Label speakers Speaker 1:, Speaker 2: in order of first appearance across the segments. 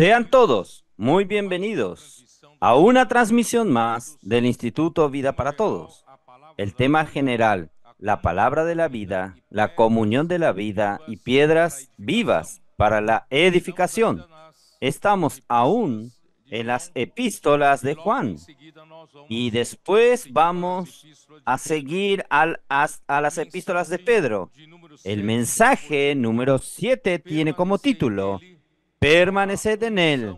Speaker 1: Sean todos muy bienvenidos a una transmisión más del Instituto Vida para Todos. El tema general, la palabra de la vida, la comunión de la vida y piedras vivas para la edificación. Estamos aún en las epístolas de Juan. Y después vamos a seguir a, a, las epístolas de Pedro. El mensaje número 7 tiene como título permaneced en él,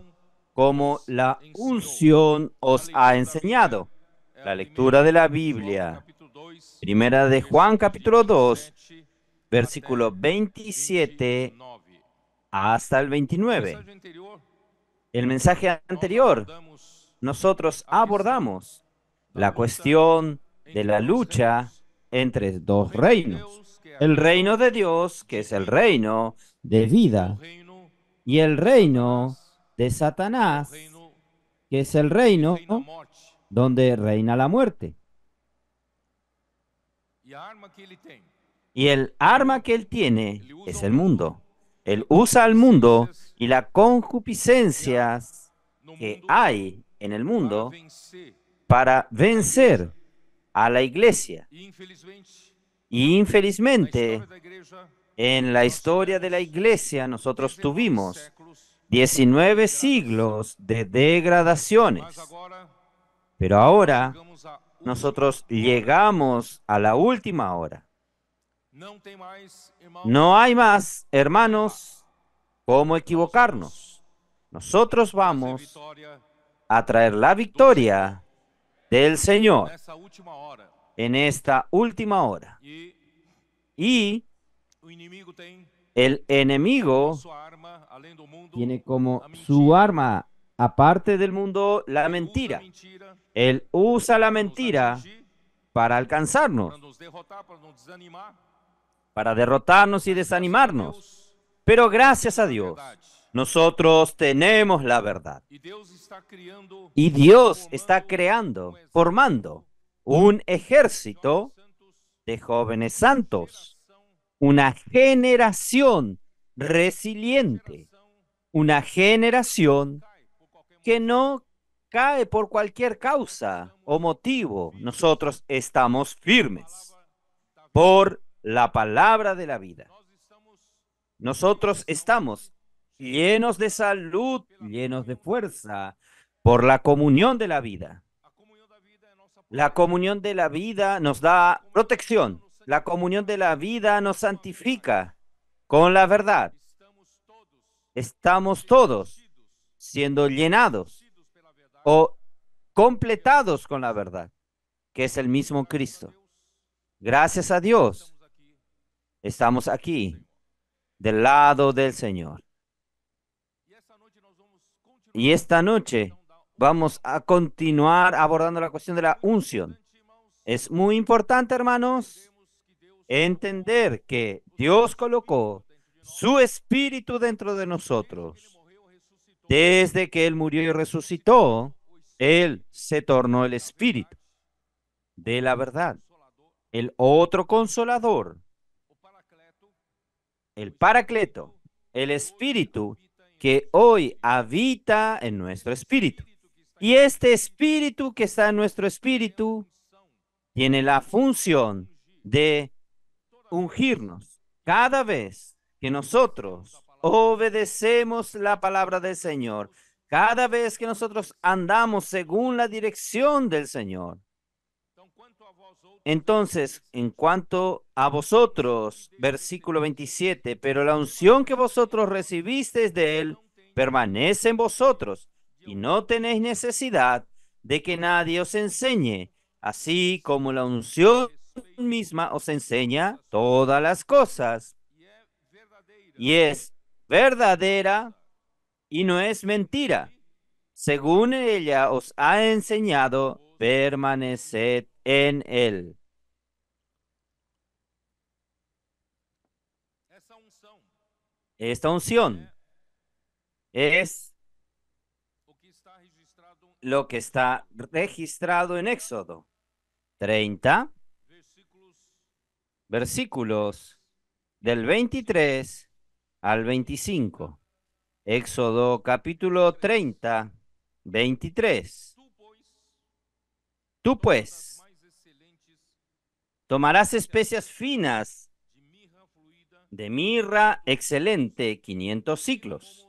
Speaker 1: como la unción os ha enseñado. La lectura de la Biblia. Primera de Juan capítulo 2, versículo 27 hasta el 29. El mensaje anterior, nosotros abordamos la cuestión de la lucha entre dos reinos. El reino de Dios, que es el reino de vida, y el reino de Satanás, que es el reino donde reina la muerte. Y el arma que él tiene es el mundo. Él usa el mundo y la concupiscencias que hay en el mundo para vencer a la iglesia. Y infelizmente, en la historia de la iglesia nosotros tuvimos 19 siglos de degradaciones, pero ahora nosotros llegamos a la última hora. No hay más, hermanos, cómo equivocarnos. Nosotros vamos a traer la victoria del Señor en esta última hora. Y el enemigo tiene como su arma, aparte del mundo, la mentira. Él usa la mentira para alcanzarnos, para derrotarnos y desanimarnos. Pero gracias a Dios, nosotros tenemos la verdad. Y Dios está creando, formando un ejército de jóvenes santos una generación resiliente, una generación que no cae por cualquier causa o motivo. Nosotros estamos firmes por la palabra de la vida. Nosotros estamos llenos de salud, llenos de fuerza por la comunión de la vida. La comunión de la vida nos da protección, la comunión de la vida nos santifica con la verdad. Estamos todos siendo llenados o completados con la verdad, que es el mismo Cristo. Gracias a Dios, estamos aquí, del lado del Señor. Y esta noche vamos a continuar abordando la cuestión de la unción. Es muy importante, hermanos, entender que Dios colocó su espíritu dentro de nosotros. Desde que Él murió y resucitó, Él se tornó el espíritu de la verdad. El otro consolador, el paracleto, el espíritu que hoy habita en nuestro espíritu. Y este espíritu que está en nuestro espíritu tiene la función de ungirnos cada vez que nosotros obedecemos la palabra del Señor, cada vez que nosotros andamos según la dirección del Señor. Entonces, en cuanto a vosotros, versículo 27, pero la unción que vosotros recibisteis de Él permanece en vosotros y no tenéis necesidad de que nadie os enseñe, así como la unción misma os enseña todas las cosas. Y es verdadera y no es mentira. Según ella os ha enseñado, permaneced en él. Esta unción es lo que está registrado en Éxodo 30, versículos del 23 al 25. Éxodo capítulo 30, 23. Tú pues tomarás especias finas de mirra excelente, 500 ciclos,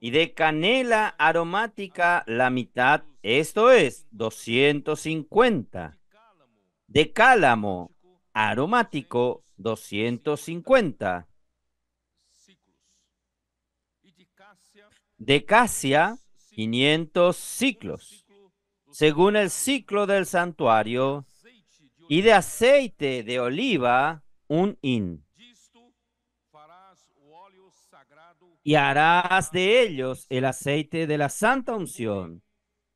Speaker 1: y de canela aromática la mitad, esto es, 250, de cálamo, aromático 250. De Casia, 500 ciclos, según el ciclo del santuario, y de aceite de oliva, un hin. Y harás de ellos el aceite de la santa unción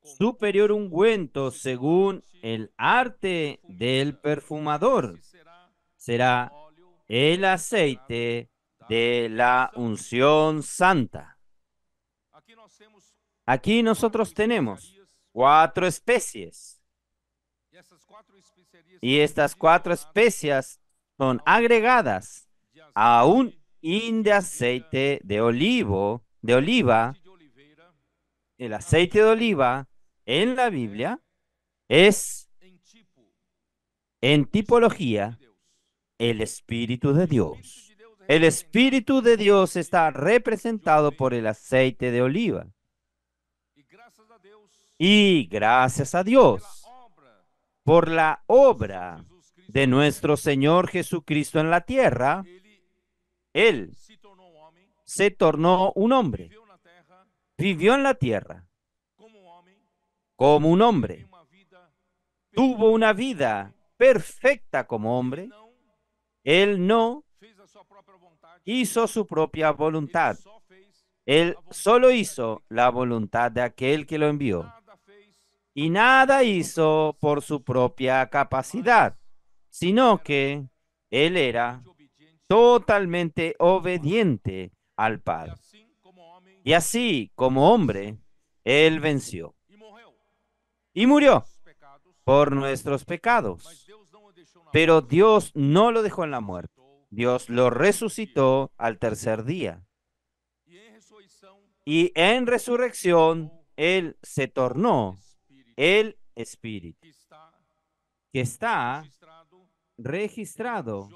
Speaker 1: superior ungüento según el arte del perfumador. Será el aceite de la unción santa. Aquí nosotros tenemos cuatro especies. Y estas cuatro especies son agregadas a un hin de aceite de olivo, de oliva, el aceite de oliva en la Biblia es en tipología el Espíritu de Dios. El Espíritu de Dios está representado por el aceite de oliva. Y gracias a Dios por la obra de nuestro Señor Jesucristo en la tierra, Él se tornó un hombre, vivió en la tierra, como un hombre, tuvo una vida perfecta como hombre, él no hizo su propia voluntad. Él solo hizo la voluntad de aquel que lo envió. Y nada hizo por su propia capacidad, sino que él era totalmente obediente al Padre. Y así como hombre, él venció y murió por nuestros pecados. Pero Dios no lo dejó en la muerte. Dios lo resucitó al tercer día. Y en resurrección, Él se tornó el Espíritu, que está registrado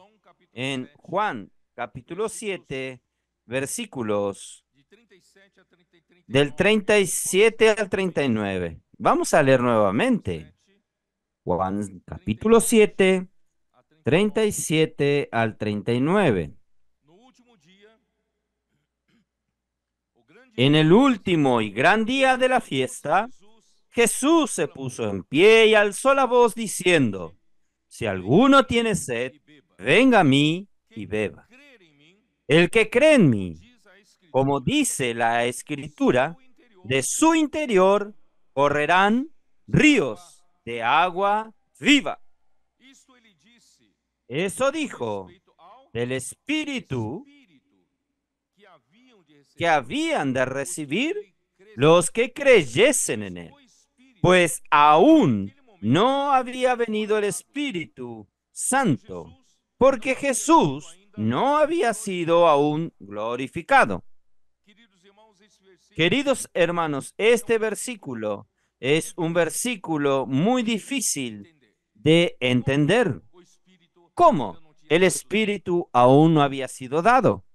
Speaker 1: en Juan capítulo 7, versículos del 37 al 39. Vamos a leer nuevamente. Juan capítulo 7, 37 al 39. En el último y gran día de la fiesta, Jesús se puso en pie y alzó la voz diciendo, si alguno tiene sed, venga a mí y beba. El que cree en mí, como dice la escritura, de su interior correrán ríos de agua viva. Eso dijo del espíritu que habían de recibir los que creyesen en él, pues aún no había venido el Espíritu Santo, porque Jesús no había sido aún glorificado. Queridos hermanos, este versículo es un versículo muy difícil de entender. ¿Cómo? El Espíritu aún no había sido dado.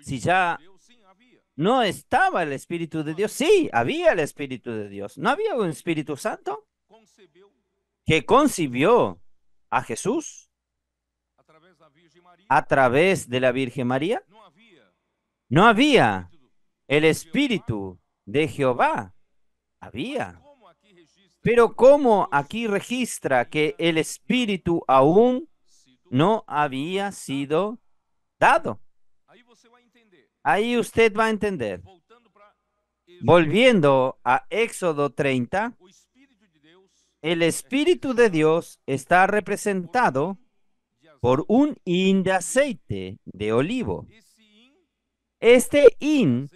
Speaker 1: Si ya no estaba el Espíritu de Dios, sí, había el Espíritu de Dios. ¿No había un Espíritu Santo que concibió a Jesús? a través de la Virgen María? No había. El Espíritu de Jehová había. Pero ¿cómo aquí registra que el Espíritu aún no había sido dado? Ahí usted va a entender. Volviendo a Éxodo 30, el Espíritu de Dios está representado por un hin de aceite de olivo. Este hin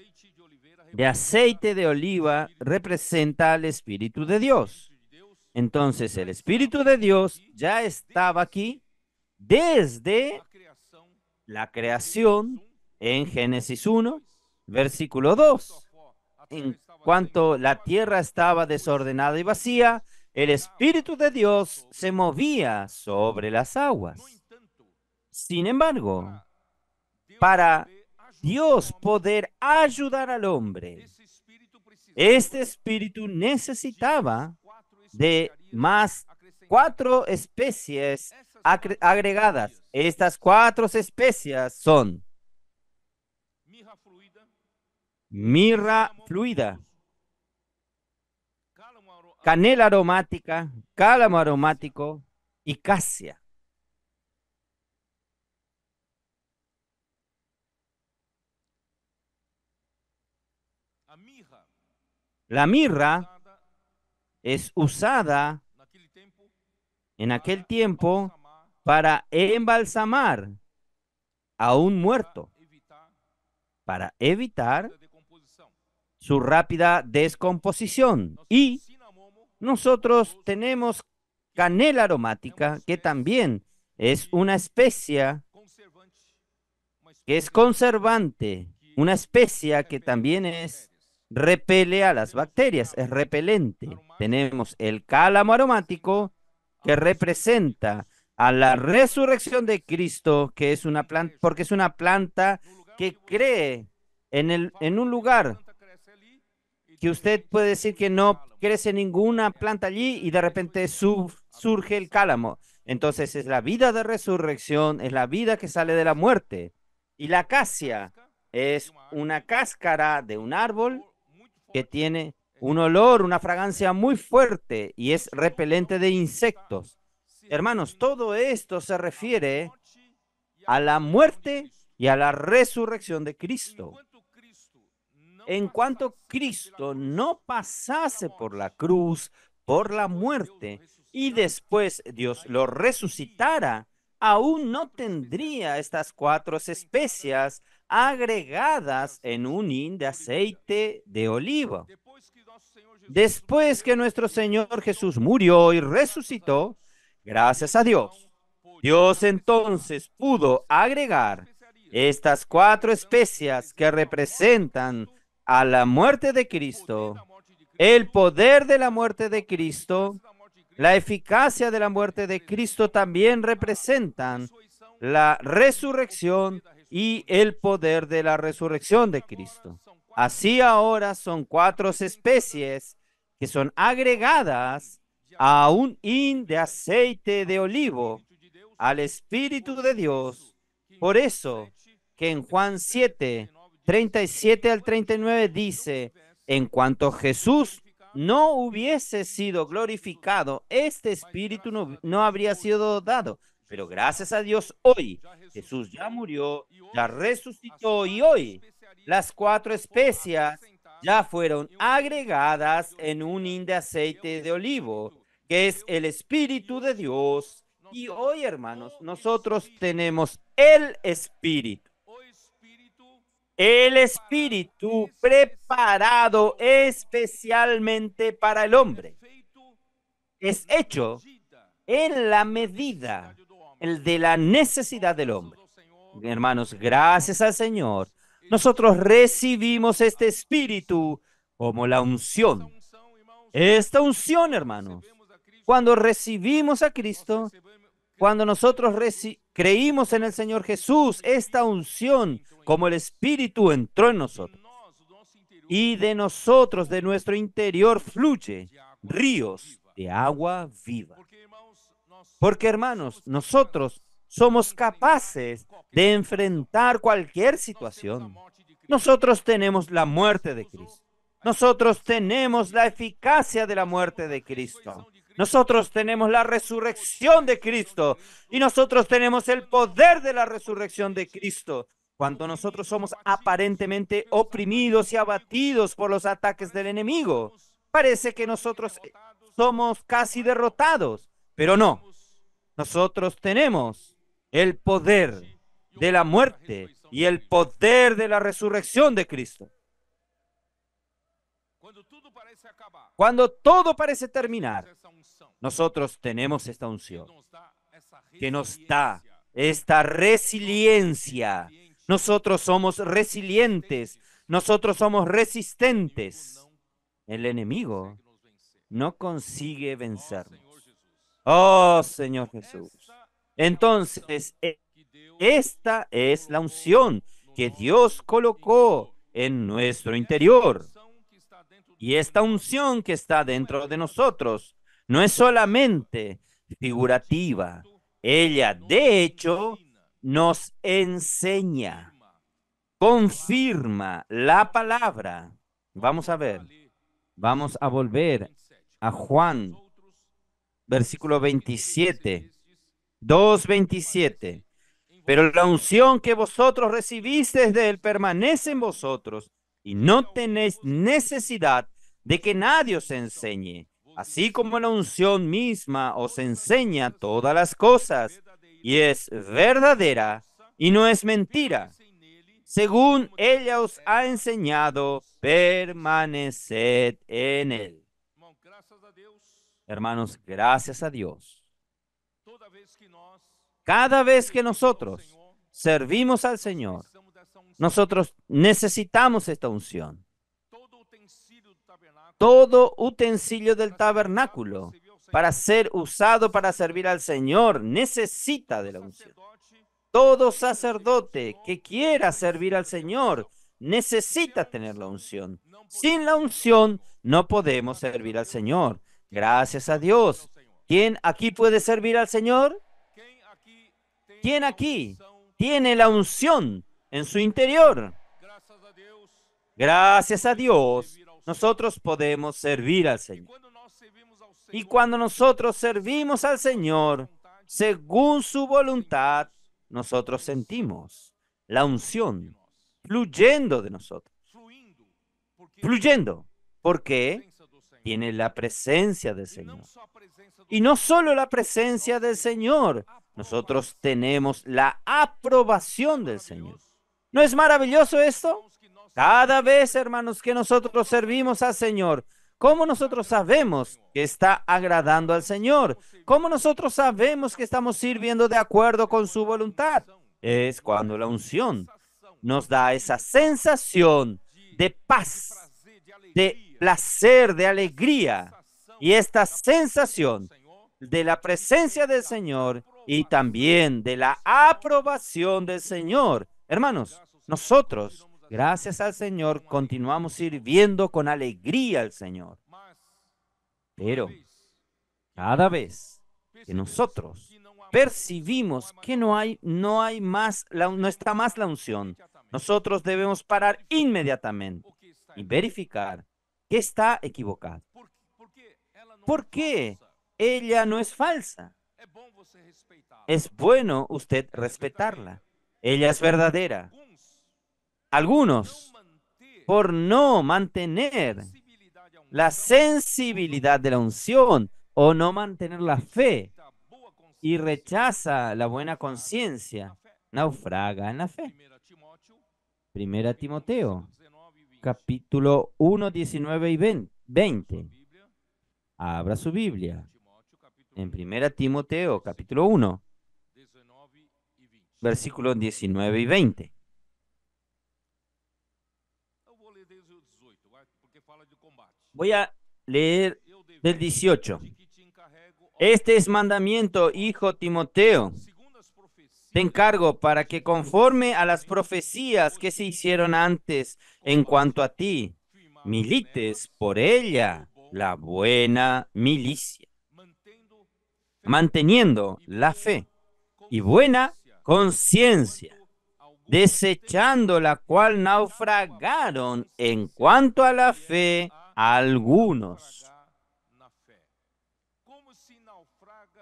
Speaker 1: de aceite de oliva representa al Espíritu de Dios. Entonces el Espíritu de Dios ya estaba aquí desde la creación en Génesis 1, versículo 2. En cuanto la tierra estaba desordenada y vacía, el Espíritu de Dios se movía sobre las aguas. Sin embargo, ah, para Dios poder ayudar al hombre, este espíritu necesitaba de más cuatro especies agregadas. Estas cuatro especies son mirra fluida, canela aromática, cálamo aromático y casia. La mirra es usada en aquel tiempo para embalsamar a un muerto, para evitar su rápida descomposición. Y nosotros tenemos canela aromática, que también es una especia que es conservante, una especia que también es repele a las bacterias, es repelente. Tenemos el cálamo aromático que representa a la resurrección de Cristo, que es una planta, porque es una planta que cree en, el, en un lugar que usted puede decir que no crece ninguna planta allí y de repente surge el cálamo. Entonces es la vida de resurrección, es la vida que sale de la muerte. Y la acacia es una cáscara de un árbol que tiene un olor, una fragancia muy fuerte y es repelente de insectos. Hermanos, todo esto se refiere a la muerte y a la resurrección de Cristo. En cuanto Cristo no pasase por la cruz, por la muerte, y después Dios lo resucitara, aún no tendría estas cuatro especias agregadas en un hin de aceite de oliva. Después que nuestro Señor Jesús murió y resucitó, gracias a Dios, Dios entonces pudo agregar estas cuatro especias que representan a la muerte de Cristo, el poder de la muerte de Cristo, la eficacia de la muerte de Cristo también representan la resurrección y el poder de la resurrección de Cristo. Así ahora son cuatro especies que son agregadas a un hin de aceite de olivo al Espíritu de Dios. Por eso que en Juan 7, 37 al 39 dice, en cuanto Jesús no hubiese sido glorificado, este espíritu no, no habría sido dado. Pero gracias a Dios hoy Jesús ya murió, ya resucitó y hoy las cuatro especias ya fueron agregadas en un de aceite de olivo, que es el Espíritu de Dios. Y hoy, hermanos, nosotros tenemos el Espíritu. El Espíritu preparado especialmente para el hombre. Es hecho en la medida el de la necesidad del hombre. Hermanos, gracias al Señor, nosotros recibimos este espíritu como la unción. Esta unción, hermanos, cuando recibimos a Cristo, cuando nosotros creímos en el Señor Jesús, esta unción como el espíritu entró en nosotros. Y de nosotros, de nuestro interior, fluye ríos de agua viva. Porque hermanos, nosotros somos capaces de enfrentar cualquier situación. Nosotros tenemos la muerte de Cristo. Nosotros tenemos la eficacia de la muerte de Cristo. Nosotros tenemos la resurrección de Cristo y nosotros tenemos el poder de la resurrección de Cristo. Cuando nosotros somos aparentemente oprimidos y abatidos por los ataques del enemigo, parece que nosotros somos casi derrotados, pero no. Nosotros tenemos el poder de la muerte y el poder de la resurrección de Cristo. Cuando todo parece terminar, nosotros tenemos esta unción que nos da esta resiliencia. Nosotros somos resilientes, nosotros somos resistentes. El enemigo no consigue vencernos. Oh, Señor Jesús. Entonces, e, esta es la unción que Dios colocó en nuestro interior. Y esta unción que está dentro de nosotros no es solamente figurativa. Ella, de hecho, nos enseña, confirma la palabra. Vamos a ver, vamos a volver a Juan versículo 27. 2.27. Pero la unción que vosotros recibisteis de él permanece en vosotros y no tenéis necesidad de que nadie os enseñe. Así como la unción misma os enseña todas las cosas y es verdadera y no es mentira. Según ella os ha enseñado, permaneced en él. Hermanos, gracias a Dios. Cada vez que nosotros servimos al Señor, nosotros necesitamos esta unción. Todo utensilio del tabernáculo para ser usado para servir al Señor necesita de la unción. Todo sacerdote que quiera servir al Señor necesita tener la unción. Sin la unción no podemos servir al Señor. Gracias a Dios. ¿Quién aquí puede servir al Señor? ¿Quién aquí tiene la unción en su interior? Gracias a Dios, nosotros podemos servir al Señor. Y cuando nosotros servimos al Señor, según su voluntad, nosotros sentimos la unción fluyendo de nosotros. Fluyendo. ¿Por qué? tiene la presencia del Señor. Y no solo la presencia del Señor, nosotros tenemos la aprobación del Señor. ¿No es maravilloso esto? Cada vez, hermanos, que nosotros servimos al Señor, ¿cómo nosotros sabemos que está agradando al Señor? ¿Cómo nosotros sabemos que estamos sirviendo de acuerdo con su voluntad? Es cuando la unción nos da esa sensación de paz de placer, de alegría y esta sensación de la presencia del Señor y también de la aprobación del Señor. Hermanos, nosotros, gracias al Señor, continuamos sirviendo con alegría al Señor. Pero cada vez que nosotros percibimos que no hay, no hay más, no está más la unción, nosotros debemos parar inmediatamente y verificar que está equivocado. ¿Por qué ella no es falsa? Es bueno usted respetarla. Ella es verdadera. Algunos, por no mantener la sensibilidad de la unción o no mantener la fe y rechaza la buena conciencia, naufraga en la fe. Primera Timoteo capítulo 1, 19 y 20. Abra su Biblia. En 1 Timoteo, capítulo 1, versículos 19 y 20. Voy a leer del 18. Este es mandamiento, hijo Timoteo te encargo para que conforme a las profecías que se hicieron antes en cuanto a ti, milites por ella la buena milicia, manteniendo la fe y buena conciencia, desechando la cual naufragaron en cuanto a la fe algunos.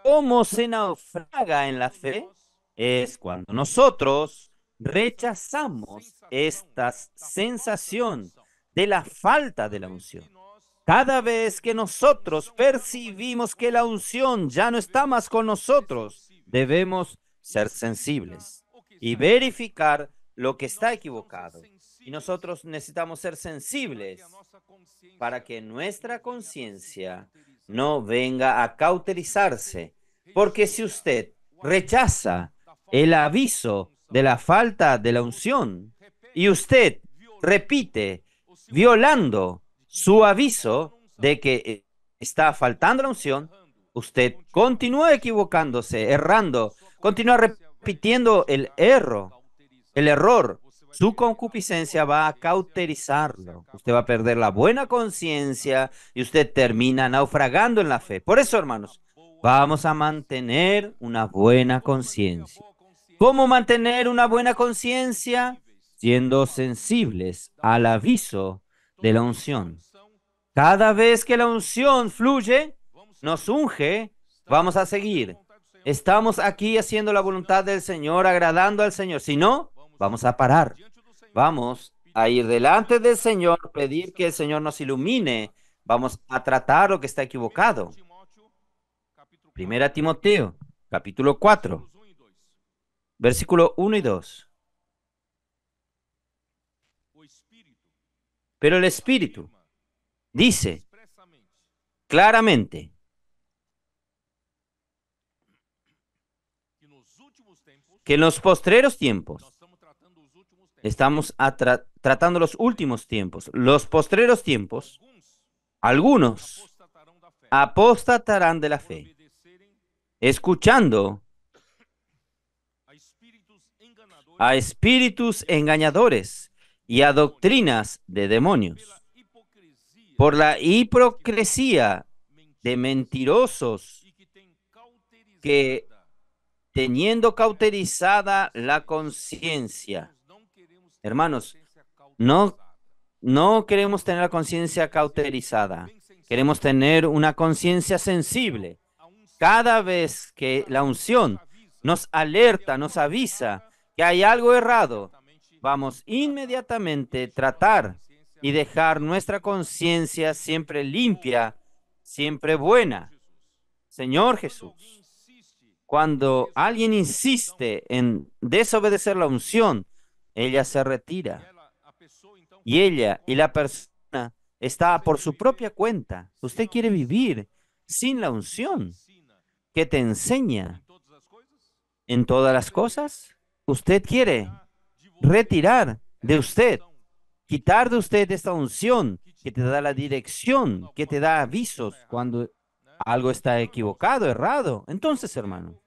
Speaker 1: ¿Cómo se naufraga en la fe? es cuando nosotros rechazamos esta sensación de la falta de la unción. Cada vez que nosotros percibimos que la unción ya no está más con nosotros, debemos ser sensibles y verificar lo que está equivocado. Y nosotros necesitamos ser sensibles para que nuestra conciencia no venga a cauterizarse. Porque si usted rechaza el aviso de la falta de la unción y usted repite violando su aviso de que eh, está faltando la unción, usted continúa equivocándose, errando, continúa repitiendo el error, el error. Su concupiscencia va a cauterizarlo. Usted va a perder la buena conciencia y usted termina naufragando en la fe. Por eso, hermanos, vamos a mantener una buena conciencia. ¿Cómo mantener una buena conciencia? Siendo sensibles al aviso de la unción. Cada vez que la unción fluye, nos unge, vamos a seguir. Estamos aquí haciendo la voluntad del Señor, agradando al Señor. Si no, vamos a parar. Vamos a ir delante del Señor, pedir que el Señor nos ilumine. Vamos a tratar lo que está equivocado. Primera Timoteo, capítulo 4. Versículo 1 y 2. Pero el Espíritu dice claramente que en los postreros tiempos, estamos tratando los últimos tiempos, los postreros tiempos, algunos apostatarán de la fe, escuchando a espíritus engañadores y a doctrinas de demonios, por la hipocresía de mentirosos que, teniendo cauterizada la conciencia, hermanos, no, no queremos tener la conciencia cauterizada, queremos tener una conciencia sensible. Cada vez que la unción nos alerta, nos avisa, hay algo errado, vamos inmediatamente tratar y dejar nuestra conciencia siempre limpia, siempre buena. Señor Jesús, cuando alguien insiste en desobedecer la unción, ella se retira. Y ella y la persona está por su propia cuenta. Usted quiere vivir sin la unción que te enseña en todas las cosas usted quiere retirar de usted, quitar de usted esta unción que te da la dirección, que te da avisos cuando algo está equivocado, errado. Entonces, hermano,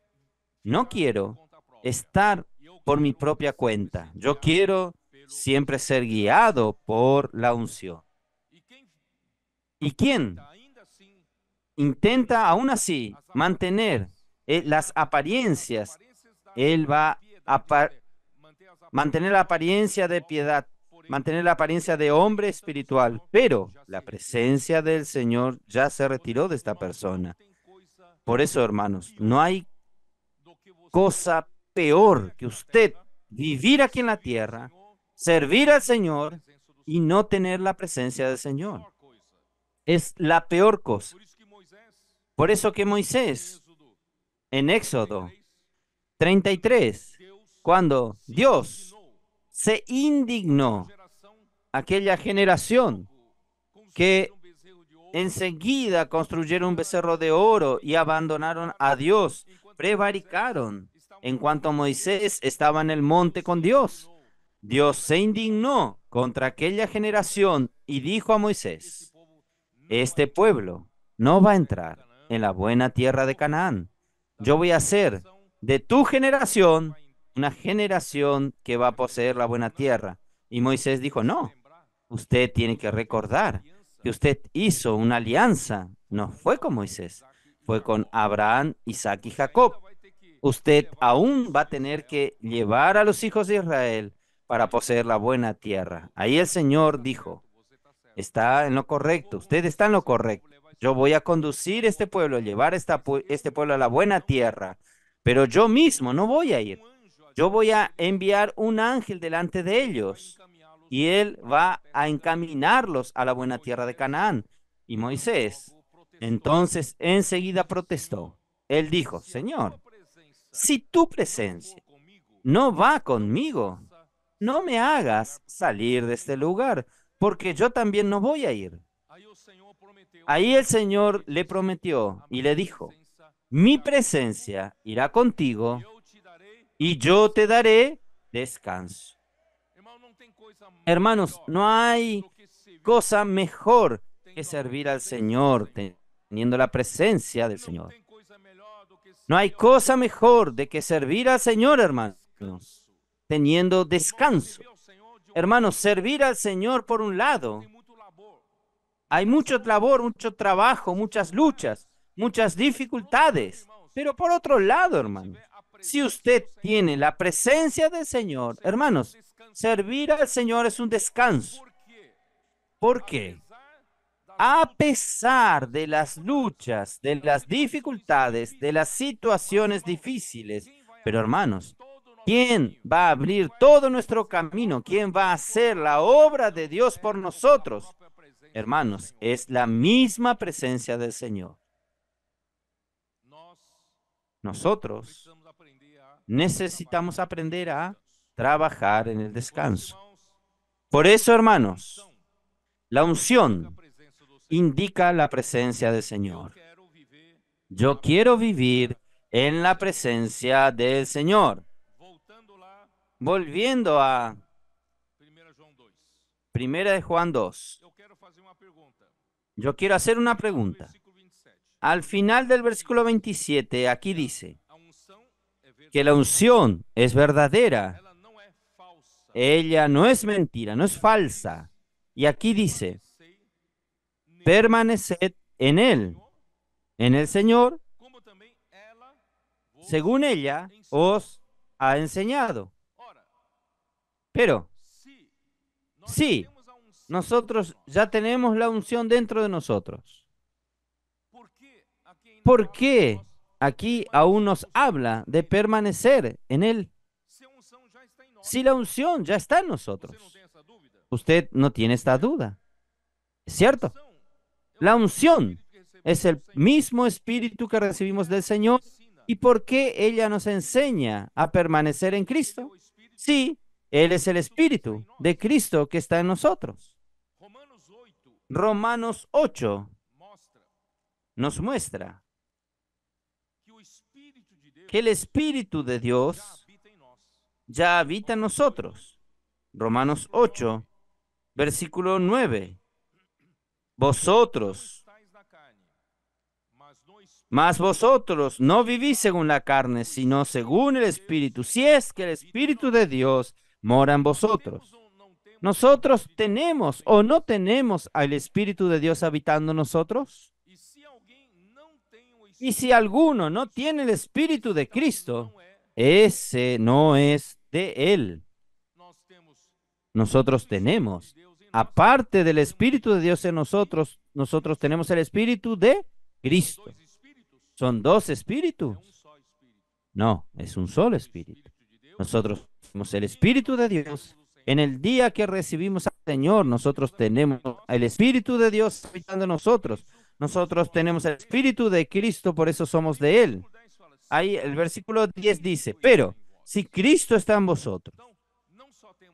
Speaker 1: no quiero estar por mi propia cuenta. Yo quiero siempre ser guiado por la unción. ¿Y quién intenta aún así mantener eh, las apariencias? Él va mantener la apariencia de piedad, mantener la apariencia de hombre espiritual, pero la presencia del Señor ya se retiró de esta persona. Por eso, hermanos, no hay cosa peor que usted vivir aquí en la tierra, servir al Señor y no tener la presencia del Señor. Es la peor cosa. Por eso que Moisés, en Éxodo 33, cuando Dios se indignó aquella generación que enseguida construyeron un becerro de oro y abandonaron a Dios, prevaricaron. En cuanto a Moisés estaba en el monte con Dios, Dios se indignó contra aquella generación y dijo a Moisés, este pueblo no va a entrar en la buena tierra de Canaán. Yo voy a hacer de tu generación una generación que va a poseer la buena tierra. Y Moisés dijo, no, usted tiene que recordar que usted hizo una alianza. No fue con Moisés, fue con Abraham, Isaac y Jacob. Usted aún va a tener que llevar a los hijos de Israel para poseer la buena tierra. Ahí el Señor dijo, está en lo correcto, usted está en lo correcto. Yo voy a conducir este pueblo, llevar esta, este pueblo a la buena tierra, pero yo mismo no voy a ir yo voy a enviar un ángel delante de ellos y él va a encaminarlos a la buena tierra de Canaán. Y Moisés entonces enseguida protestó. Él dijo, Señor, si tu presencia no va conmigo, no me hagas salir de este lugar, porque yo también no voy a ir. Ahí el Señor le prometió y le dijo, mi presencia irá contigo y yo te daré descanso. Hermanos, no hay cosa mejor que servir al Señor teniendo la presencia del Señor. No hay cosa mejor de que servir al Señor, hermanos, teniendo descanso. Hermanos, servir al Señor por un lado. Hay mucho labor, mucho trabajo, muchas luchas, muchas dificultades. Pero por otro lado, hermanos, si usted tiene la presencia del Señor, hermanos, servir al Señor es un descanso. ¿Por qué? A pesar de las luchas, de las dificultades, de las situaciones difíciles, pero hermanos, ¿quién va a abrir todo nuestro camino? ¿Quién va a hacer la obra de Dios por nosotros? Hermanos, es la misma presencia del Señor. Nosotros necesitamos aprender a trabajar en el descanso. Por eso, hermanos, la unción indica la presencia del Señor. Yo quiero vivir en la presencia del Señor. Volviendo a 1 de Juan 2. Yo quiero hacer una pregunta. Al final del versículo 27, aquí dice, que la unción es verdadera. Ella no es mentira, no es falsa. Y aquí dice, permaneced en Él, en el Señor, según ella os ha enseñado. Pero, sí, nosotros ya tenemos la unción dentro de nosotros. ¿Por qué aquí aún nos habla de permanecer en Él. Si la unción ya está en nosotros, usted no tiene esta duda. ¿Es ¿Cierto? La unción es el mismo espíritu que recibimos del Señor. ¿Y por qué ella nos enseña a permanecer en Cristo? Sí, Él es el espíritu de Cristo que está en nosotros. Romanos 8 nos muestra el Espíritu de Dios ya habita en nosotros. Romanos 8, versículo 9. Vosotros, mas vosotros no vivís según la carne, sino según el Espíritu, si es que el Espíritu de Dios mora en vosotros. ¿Nosotros tenemos o no tenemos al Espíritu de Dios habitando nosotros? Y si alguno no tiene el Espíritu de Cristo, ese no es de Él. Nosotros tenemos, aparte del Espíritu de Dios en nosotros, nosotros tenemos el Espíritu de Cristo. Son dos espíritus. No, es un solo espíritu. Nosotros tenemos el Espíritu de Dios. En el día que recibimos al Señor, nosotros tenemos el Espíritu de Dios habitando en nosotros. Nosotros tenemos el Espíritu de Cristo, por eso somos de Él. Ahí el versículo 10 dice, pero si Cristo está en vosotros,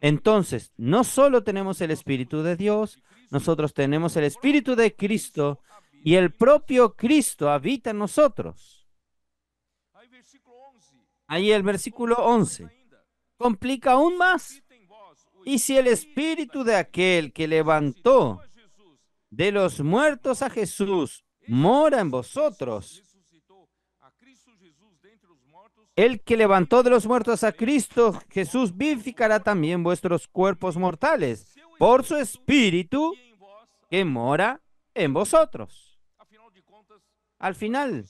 Speaker 1: entonces no solo tenemos el Espíritu de Dios, nosotros tenemos el Espíritu de Cristo y el propio Cristo habita en nosotros. Ahí el versículo 11 complica aún más. Y si el espíritu de aquel que levantó de los muertos a Jesús mora en vosotros. El que levantó de los muertos a Cristo Jesús vivificará también vuestros cuerpos mortales por su espíritu que mora en vosotros. Al final,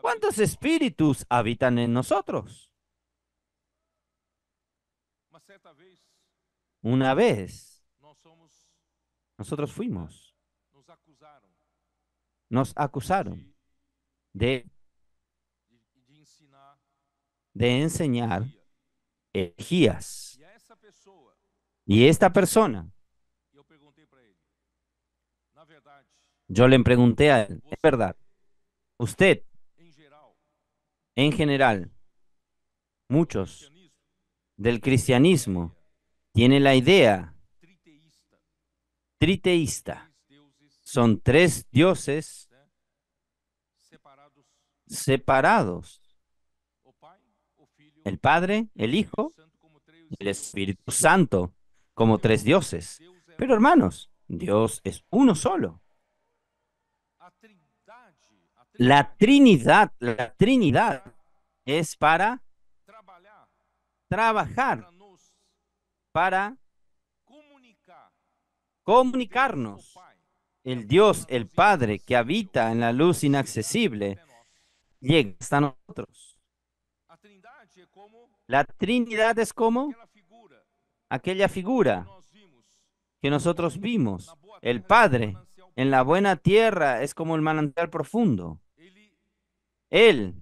Speaker 1: ¿cuántos espíritus habitan en nosotros? Una vez, nosotros fuimos nos acusaron de, de enseñar herejías. Y esta persona, yo le pregunté a él, es verdad, usted, em en general, muchos del cristianismo tiene la idea triteísta son tres dioses separados. El Padre, el Hijo y el Espíritu Santo, como tres dioses. Pero hermanos, Dios es uno solo. La Trinidad, la Trinidad es para trabajar, para comunicarnos el Dios, el Padre, que habita en la luz inaccesible, llega hasta nosotros. La Trinidad es como aquella figura que nosotros vimos. El Padre en la buena tierra es como el manantial profundo. Él,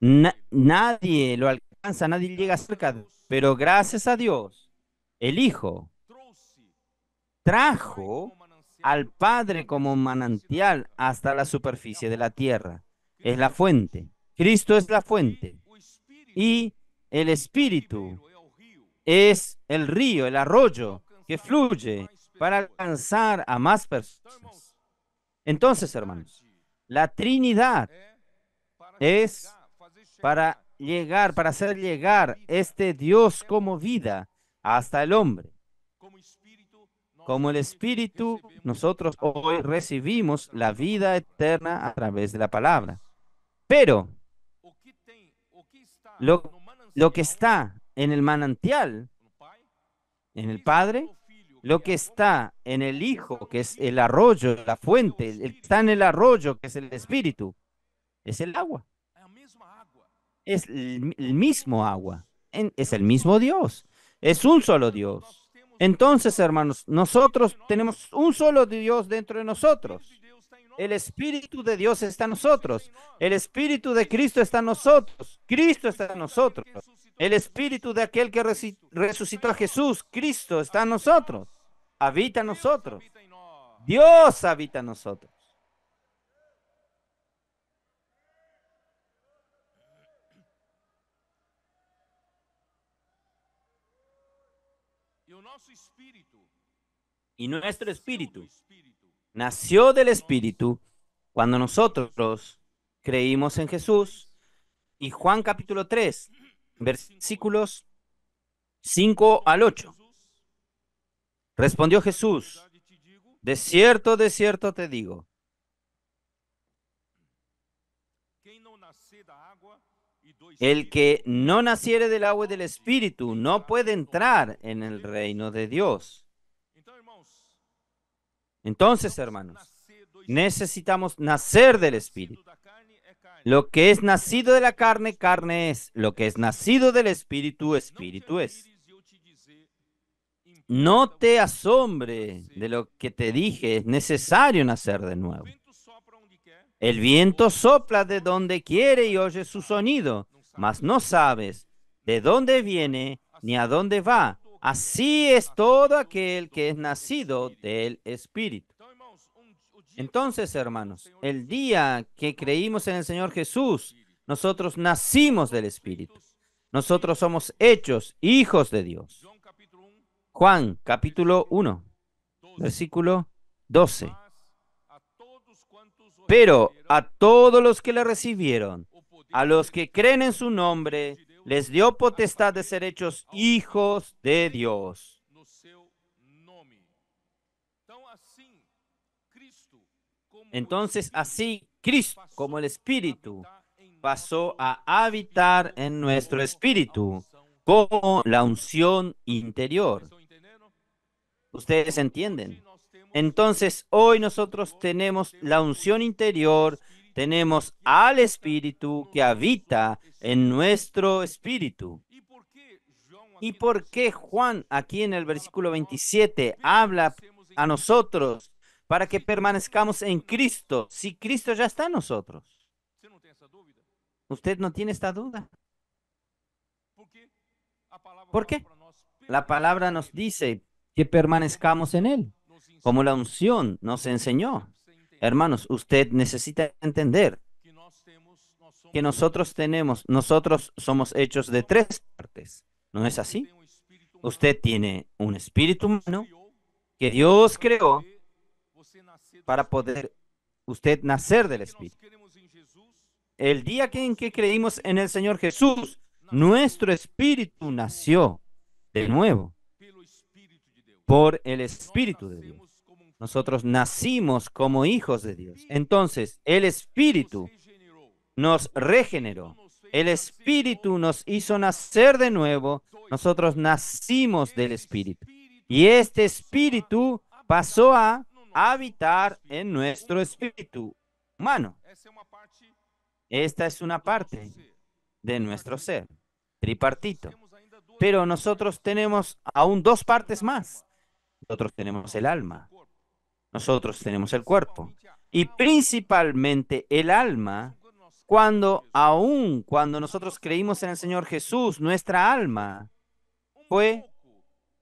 Speaker 1: nadie lo alcanza, nadie llega cerca, pero gracias a Dios, el Hijo trajo al Padre como manantial hasta la superficie de la tierra. Es la fuente. Cristo es la fuente. Y el Espíritu es el río, el arroyo que fluye para alcanzar a más personas. Entonces, hermanos, la Trinidad es para llegar, para hacer llegar este Dios como vida hasta el hombre. Como el Espíritu, nosotros hoy recibimos la vida eterna a través de la palabra. Pero lo, que está en el manantial, en el Padre, lo que está en el Hijo, que es el arroyo, la fuente, está en el arroyo, que es el Espíritu, es el agua. Es el, mismo agua, es el mismo Dios, es un solo Dios. Entonces, hermanos, nosotros tenemos un solo Dios dentro de nosotros. El Espíritu de Dios está en nosotros. El Espíritu de Cristo está en nosotros. Cristo está en nosotros. El Espíritu de aquel que resucitó a Jesús, Cristo, está en nosotros. Habita en nosotros. Dios habita en nosotros. y nuestro espíritu. Nació del espíritu cuando nosotros creímos en Jesús. Y Juan capítulo 3, versículos 5 al 8. Respondió Jesús, de cierto, de cierto te digo. El que no naciere del agua y del espíritu no puede entrar en el reino de Dios entonces, hermanos, necesitamos nacer del Espíritu. Lo que es nacido de la carne, carne es. Lo que es nacido del Espíritu, Espíritu es. No te asombre de lo que te dije, es necesario nacer de nuevo. El viento sopla de donde quiere y oye su sonido, mas no sabes de dónde viene ni a dónde va. Así es todo aquel que es nacido del Espíritu. Entonces, hermanos, el día que creímos en el Señor Jesús, nosotros nacimos del Espíritu. Nosotros somos hechos hijos de Dios. Juan capítulo 1, versículo 12. Pero a todos los que le recibieron, a los que creen en su nombre, les dio potestad de ser hechos hijos de Dios. Entonces así Cristo, como el Espíritu, em pasó a habitar en nuestro espíritu como la unción interior. ¿Ustedes entienden? Entonces hoy nosotros tenemos la unción interior tenemos al Espíritu que habita en nuestro espíritu. ¿Y por qué Juan aquí en el versículo 27 habla a nosotros para que permanezcamos en Cristo si Cristo ya está en nosotros? ¿Usted no tiene esta duda? ¿Por qué? La palabra nos dice que permanezcamos en Él, como la unción nos enseñó. Hermanos, usted necesita entender que nosotros tenemos, nosotros somos hechos de tres partes. ¿No es así? Usted tiene un espíritu humano que Dios creó para poder usted nacer del espíritu. Em el día que en que creímos en el Señor Jesús, nuestro espíritu nació de nuevo por el espíritu de Dios. Nosotros nacimos como hijos de Dios. Entonces, el Espíritu nos regeneró. El Espíritu nos hizo nacer de nuevo. Nosotros nacimos del Espíritu. Y este Espíritu pasó a habitar en nuestro espíritu humano. Esta es una parte de nuestro ser, tripartito. Pero nosotros tenemos aún dos partes más. Nosotros tenemos el alma nosotros tenemos el cuerpo y principalmente el alma. Cuando aún, cuando nosotros creímos en el Señor Jesús, nuestra alma fue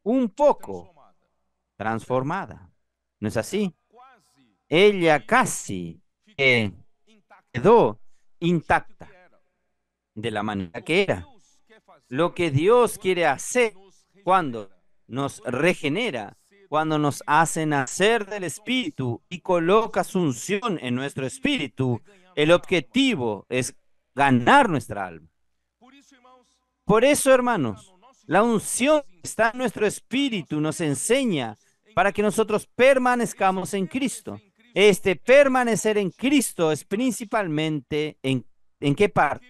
Speaker 1: un poco transformada. ¿No es así? Ella casi quedó intacta de la manera que era. Lo que Dios quiere hacer cuando nos regenera cuando nos hace nacer del Espíritu y coloca su unción en nuestro Espíritu, el objetivo es ganar nuestra alma. Por eso, hermanos, la unción está en nuestro Espíritu, nos enseña para que nosotros permanezcamos en Cristo. Este permanecer en Cristo es principalmente en, en qué parte?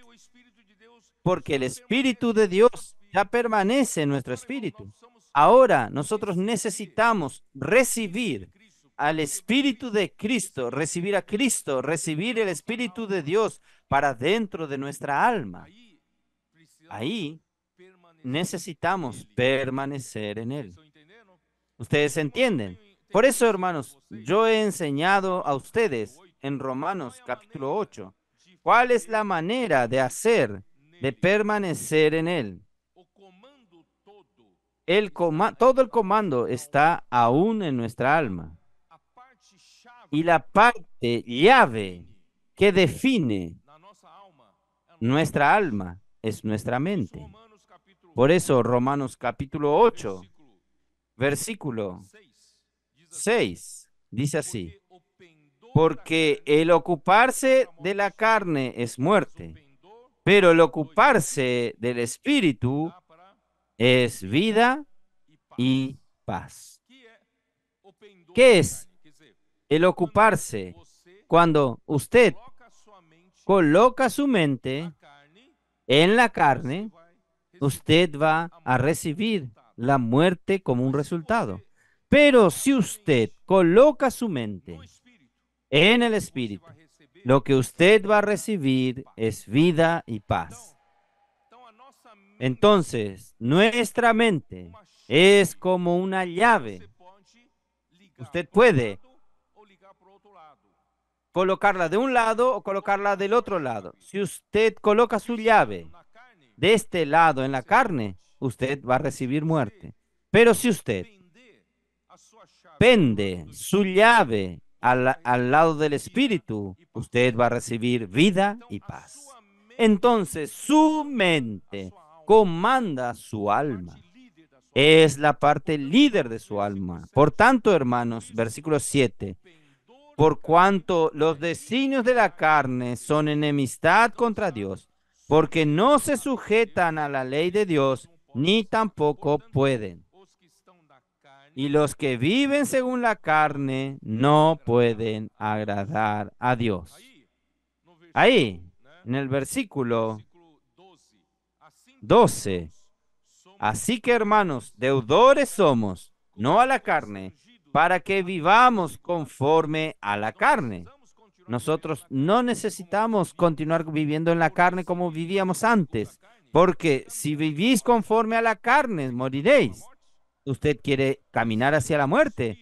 Speaker 1: Porque el Espíritu de Dios ya permanece en nuestro espíritu. Ahora nosotros necesitamos recibir al Espíritu de Cristo, recibir a Cristo, recibir el Espíritu de Dios para dentro de nuestra alma. Ahí necesitamos permanecer en Él. ¿Ustedes entienden? Por eso, hermanos, yo he enseñado a ustedes en Romanos capítulo 8 cuál es la manera de hacer, de permanecer en Él todo el comando está aún en nuestra alma. Y la parte llave que define nuestra alma es nuestra mente. Por eso Romanos capítulo 8, versículo 6, dice así, porque el ocuparse de la carne es muerte, pero el ocuparse del espíritu es vida y paz. ¿Qué es el ocuparse cuando usted coloca su mente en la carne? Usted va a recibir la muerte como un resultado. Pero si usted coloca su mente en el Espíritu, lo que usted va a recibir es vida y paz. Entonces, nuestra mente es como una llave. Usted puede colocarla de un lado o colocarla del otro lado. Si usted coloca su llave de este lado en la carne, usted va a recibir muerte. Pero si usted pende su llave al, al lado del Espíritu, usted va a recibir vida y paz. Entonces, su mente comanda su alma. Es la parte líder de su alma. Por tanto, hermanos, versículo 7, por cuanto los designios de la carne son enemistad contra Dios, porque no se sujetan a la ley de Dios, ni tampoco pueden. Y los que viven según la carne no pueden agradar a Dios. Ahí, en el versículo 12. Así que hermanos, deudores somos, no a la carne, para que vivamos conforme a la carne. Nosotros no necesitamos continuar viviendo en la carne como vivíamos antes, porque si vivís conforme a la carne, moriréis. Usted quiere caminar hacia la muerte.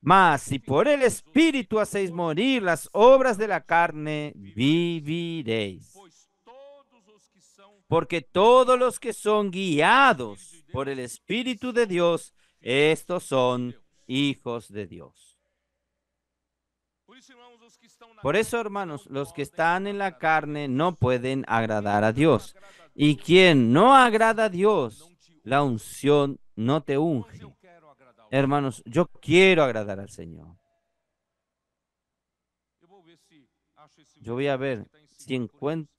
Speaker 1: Mas si por el Espíritu hacéis morir las obras de la carne, viviréis porque todos los que son guiados por el Espíritu de Dios, estos son hijos de Dios. Por eso, hermanos, los que están en la carne no pueden agradar a Dios. Y quien no agrada a Dios, la unción no te unge. Hermanos, yo quiero agradar al Señor. Yo voy a ver si encuentro,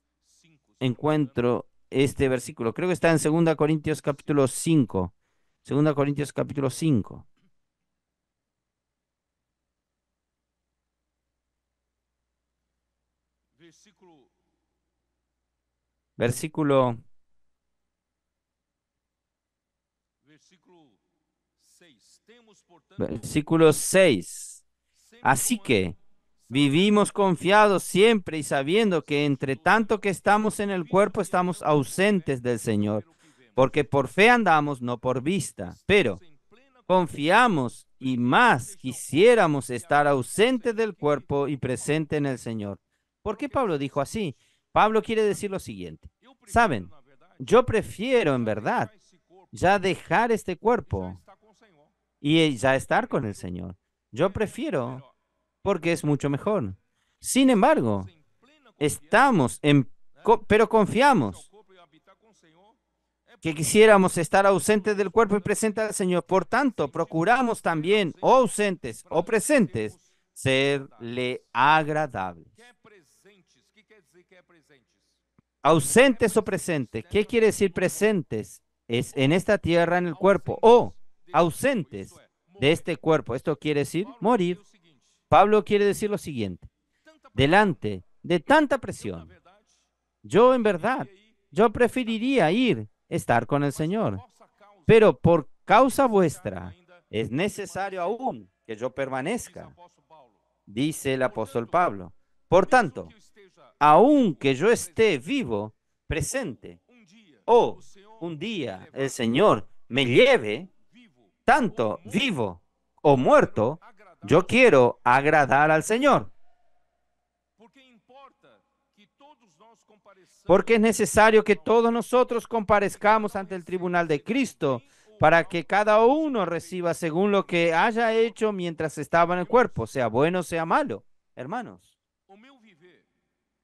Speaker 1: encuentro este versículo. Creo que está en 2 Corintios capítulo 5. 2 Corintios capítulo 5.
Speaker 2: Versículo.
Speaker 1: Versículo. Versículo 6. Así que Vivimos confiados siempre y sabiendo que entre tanto que estamos en el cuerpo estamos ausentes del Señor, porque por fe andamos, no por vista, pero confiamos y más quisiéramos estar ausentes del cuerpo y presente en el Señor. ¿Por qué Pablo dijo así? Pablo quiere decir lo siguiente. Saben, yo prefiero en verdad ya dejar este cuerpo y ya estar con el Señor. Yo prefiero porque es mucho mejor. Sin embargo, estamos en, pero confiamos que quisiéramos estar ausentes del cuerpo y presentes al Señor. Por tanto, procuramos también, o ausentes o presentes, serle agradables. Ausentes o presentes. ¿Qué quiere decir presentes? Es en esta tierra, en el cuerpo, o ausentes de este cuerpo. Esto quiere decir morir Pablo quiere decir lo siguiente, delante de tanta presión, yo en verdad, yo preferiría ir, estar con el Señor, pero por causa vuestra es necesario aún que yo permanezca, dice el apóstol Pablo. Por tanto, aunque yo esté vivo, presente, o un día el Señor me lleve, tanto vivo o muerto, yo quiero agradar al Señor. Porque es necesario que todos nosotros comparezcamos ante el tribunal de Cristo para que cada uno reciba según lo que haya hecho mientras estaba en el cuerpo, sea bueno, o sea malo. Hermanos,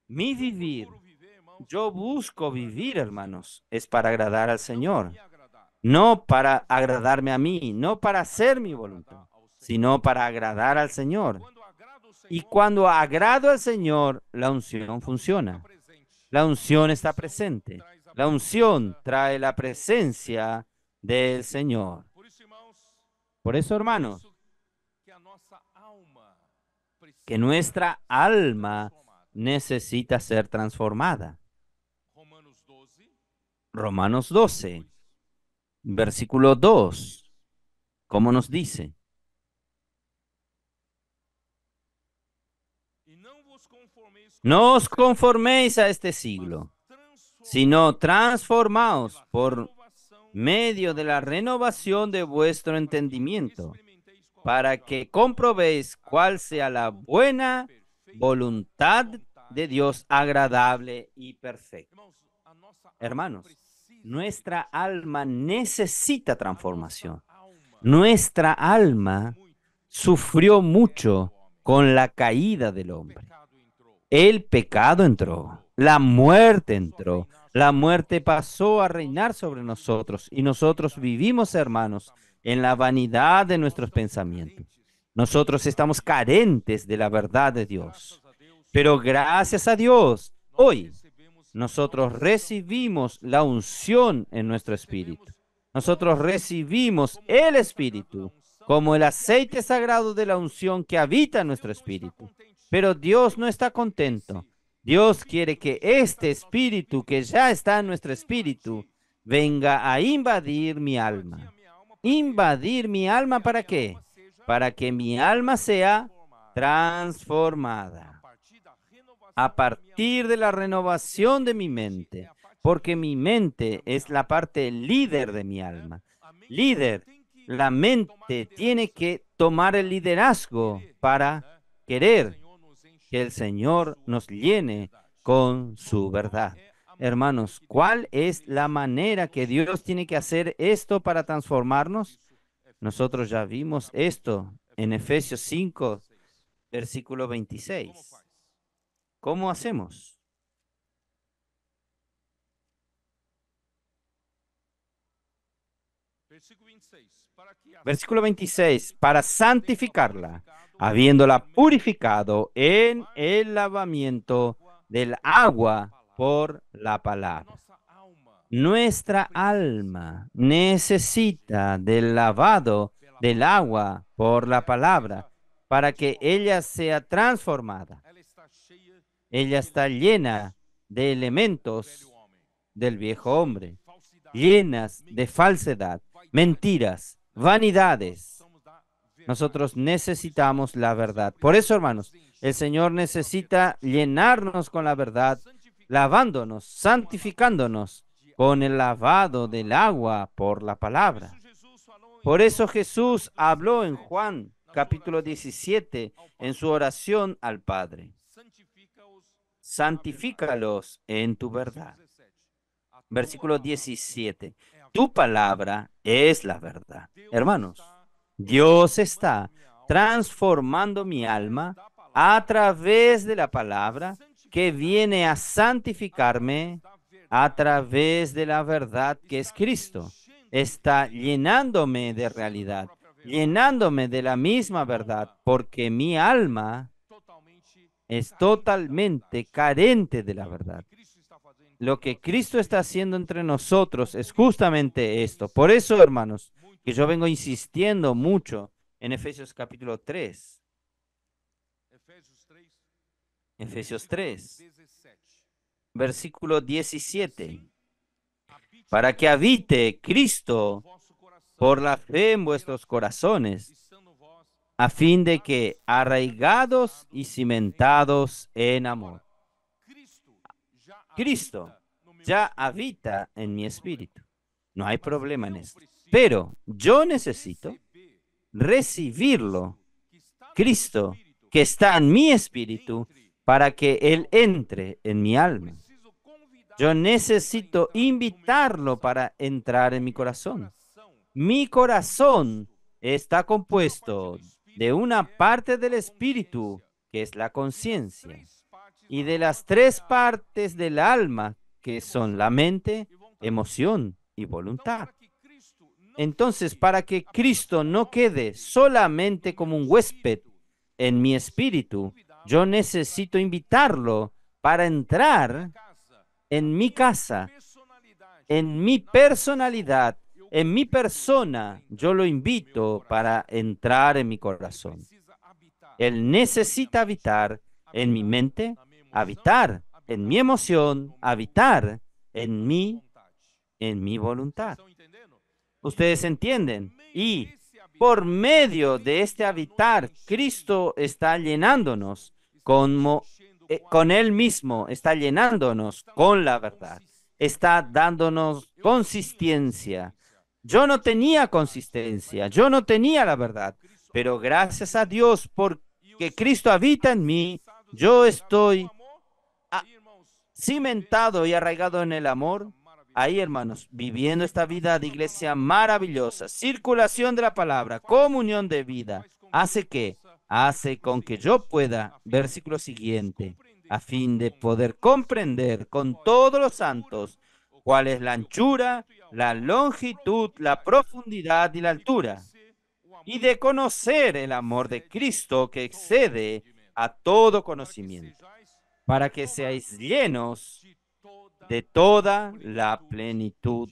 Speaker 1: mi vivir, yo busco vivir, hermanos, es para agradar al Señor, no para agradarme a mí, no para hacer mi voluntad sino para agradar al Señor. Y cuando agrado al Señor, la unción funciona. La unción está presente. La unción trae la presencia del Señor. Por eso, hermanos, que nuestra alma necesita ser transformada. Romanos 12, versículo 2, ¿cómo nos dice, No os conforméis a este siglo, sino transformaos por medio de la renovación de vuestro entendimiento, para que comprobéis cuál sea la buena voluntad de Dios agradable y perfecta. Hermanos, nuestra alma necesita transformación. Nuestra alma sufrió mucho con la caída del hombre. El pecado entró, la muerte entró, la muerte pasó a reinar sobre nosotros y nosotros vivimos, hermanos, en la vanidad de nuestros pensamientos. Nosotros estamos carentes de la verdad de Dios. Pero gracias a Dios, hoy nosotros recibimos la unción en nuestro espíritu. Nosotros recibimos el espíritu como el aceite sagrado de la unción que habita en nuestro espíritu. Pero Dios no está contento. Dios quiere que este espíritu que ya está en nuestro espíritu venga a invadir mi alma. ¿Invadir mi alma para qué? Para que mi alma sea transformada a partir de la renovación de mi mente, porque mi mente es la parte líder de mi alma. Líder la mente tiene que tomar el liderazgo para querer que el Señor nos llene con su verdad. Hermanos, ¿cuál es la manera que Dios tiene que hacer esto para transformarnos? Nosotros ya vimos esto en Efesios 5, versículo 26. ¿Cómo hacemos? Versículo 26, para santificarla, habiéndola purificado en el lavamiento del agua por la palabra. Nuestra alma necesita del lavado del agua por la palabra para que ella sea transformada. Ella está llena de elementos del viejo hombre, llenas de falsedad, mentiras, vanidades. Nosotros necesitamos la verdad. Por eso, hermanos, el Señor necesita llenarnos con la verdad, lavándonos, santificándonos con el lavado del agua por la palabra. Por eso Jesús habló en Juan capítulo 17 en su oración al Padre. Santifícalos en tu verdad. Versículo 17 tu palabra es la verdad. Hermanos, Dios está transformando mi alma a través de la palabra que viene a santificarme a través de la verdad que es Cristo. Está llenándome de realidad, llenándome de la misma verdad, porque mi alma es totalmente carente de la verdad lo que Cristo está haciendo entre nosotros es justamente esto. Por eso, hermanos, que yo vengo insistiendo mucho en Efesios capítulo 3. Efesios 3, versículo 17. Para que habite Cristo por la fe en vuestros corazones, a fin de que arraigados y cimentados en amor Cristo ya habita en mi espíritu. No hay problema en esto. Pero yo necesito recibirlo, Cristo, que está en mi espíritu, para que Él entre en mi alma. Yo necesito invitarlo para entrar en mi corazón. Mi corazón está compuesto de una parte del espíritu, que es la conciencia y de las tres partes del alma, que son la mente, emoción y voluntad. Entonces, para que Cristo no quede solamente como un huésped en mi espíritu, yo necesito invitarlo para entrar en mi casa, en mi personalidad, en mi persona. Yo lo invito para entrar en mi corazón. Él necesita habitar en mi mente, habitar en mi emoción, habitar en mi, en mi voluntad. Ustedes entienden. Y por medio de este habitar, Cristo está llenándonos eh, con Él mismo, está llenándonos con la verdad, está dándonos consistencia. Yo no tenía consistencia, yo no tenía la verdad, pero gracias a Dios porque Cristo habita en mí, yo estoy cimentado y arraigado en el amor, ahí hermanos, viviendo esta vida de iglesia maravillosa, circulación de la palabra, comunión de vida, hace que, hace con que yo pueda, versículo siguiente, a fin de poder comprender con todos los santos cuál es la anchura, la longitud, la profundidad y la altura, y de conocer el amor de Cristo que excede a todo conocimiento para que seáis llenos de toda la plenitud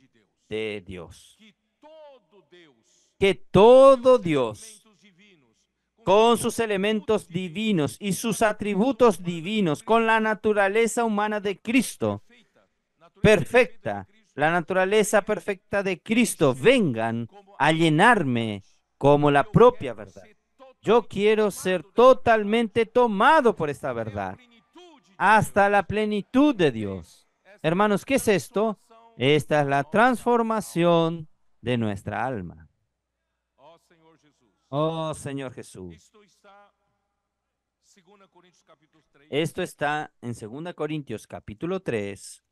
Speaker 1: de Dios. Que todo Dios, con sus elementos divinos y sus atributos divinos, con la naturaleza humana de Cristo, perfecta, la naturaleza perfecta de Cristo, vengan a llenarme como la propia verdad. Yo quiero ser totalmente tomado por esta verdad hasta la plenitud de Dios. Hermanos, ¿qué es esto? Esta es la transformación de nuestra alma.
Speaker 2: Oh Señor Jesús. Esto
Speaker 1: está en 2 Corintios capítulo 3.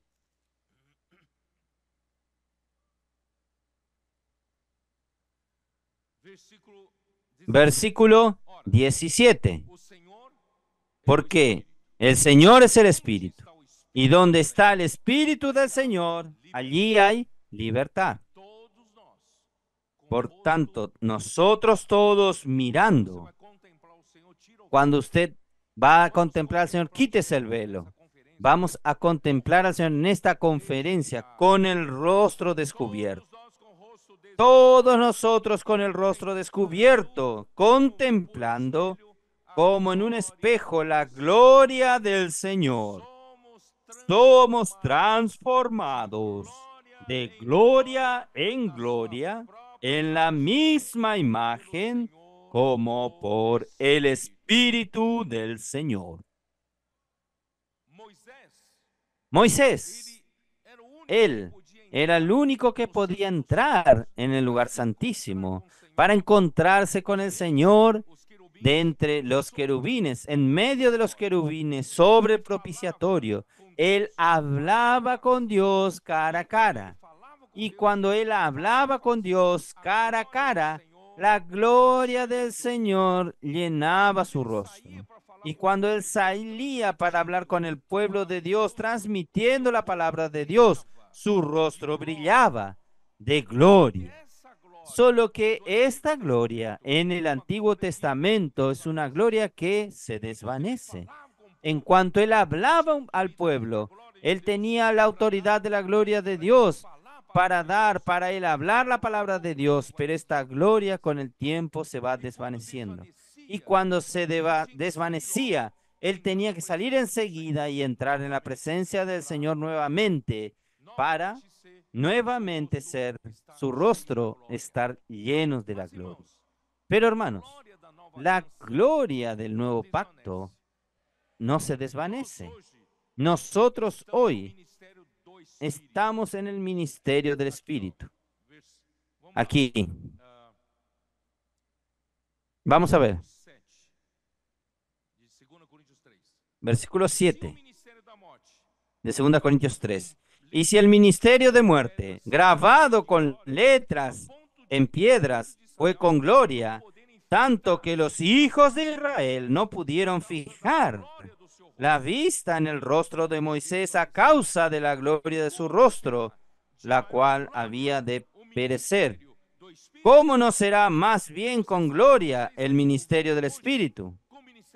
Speaker 1: Versículo 17. ¿Por qué? El Señor es el Espíritu. Y donde está el Espíritu del Señor, allí hay libertad. Por tanto, nosotros todos mirando, cuando usted va a contemplar al Señor, quítese el velo. Vamos a contemplar al Señor en esta conferencia con el rostro descubierto. Todos nosotros con el rostro descubierto, contemplando como en un espejo la gloria del Señor. Somos transformados de gloria en gloria en la misma imagen como por el Espíritu del Señor. Moisés, él era el único que podía entrar en el lugar santísimo para encontrarse con el Señor de entre los querubines, en medio de los querubines, sobre el propiciatorio. Él hablaba con Dios cara a cara. Y cuando él hablaba con Dios cara a cara, la gloria del Señor llenaba su rostro. Y cuando él salía para hablar con el pueblo de Dios, transmitiendo la palabra de Dios, su rostro brillaba de gloria. Solo que esta gloria en el Antiguo Testamento es una gloria que se desvanece. En cuanto él hablaba al pueblo, él tenía la autoridad de la gloria de Dios para dar, para él hablar la palabra de Dios, pero esta gloria con el tiempo se va desvaneciendo. Y cuando se desvanecía, él tenía que salir enseguida y entrar en la presencia del Señor nuevamente para nuevamente ser su rostro, estar llenos de la gloria. Pero hermanos, la gloria del nuevo pacto no se desvanece. Nosotros hoy estamos en el ministerio del Espíritu. Aquí. Vamos a ver. Versículo 7 de 2 Corintios 3. Y si el ministerio de muerte, grabado con letras en piedras, fue con gloria, tanto que los hijos de Israel no pudieron fijar la vista en el rostro de Moisés a causa de la gloria de su rostro, la cual había de perecer. ¿Cómo no será más bien con gloria el ministerio del Espíritu?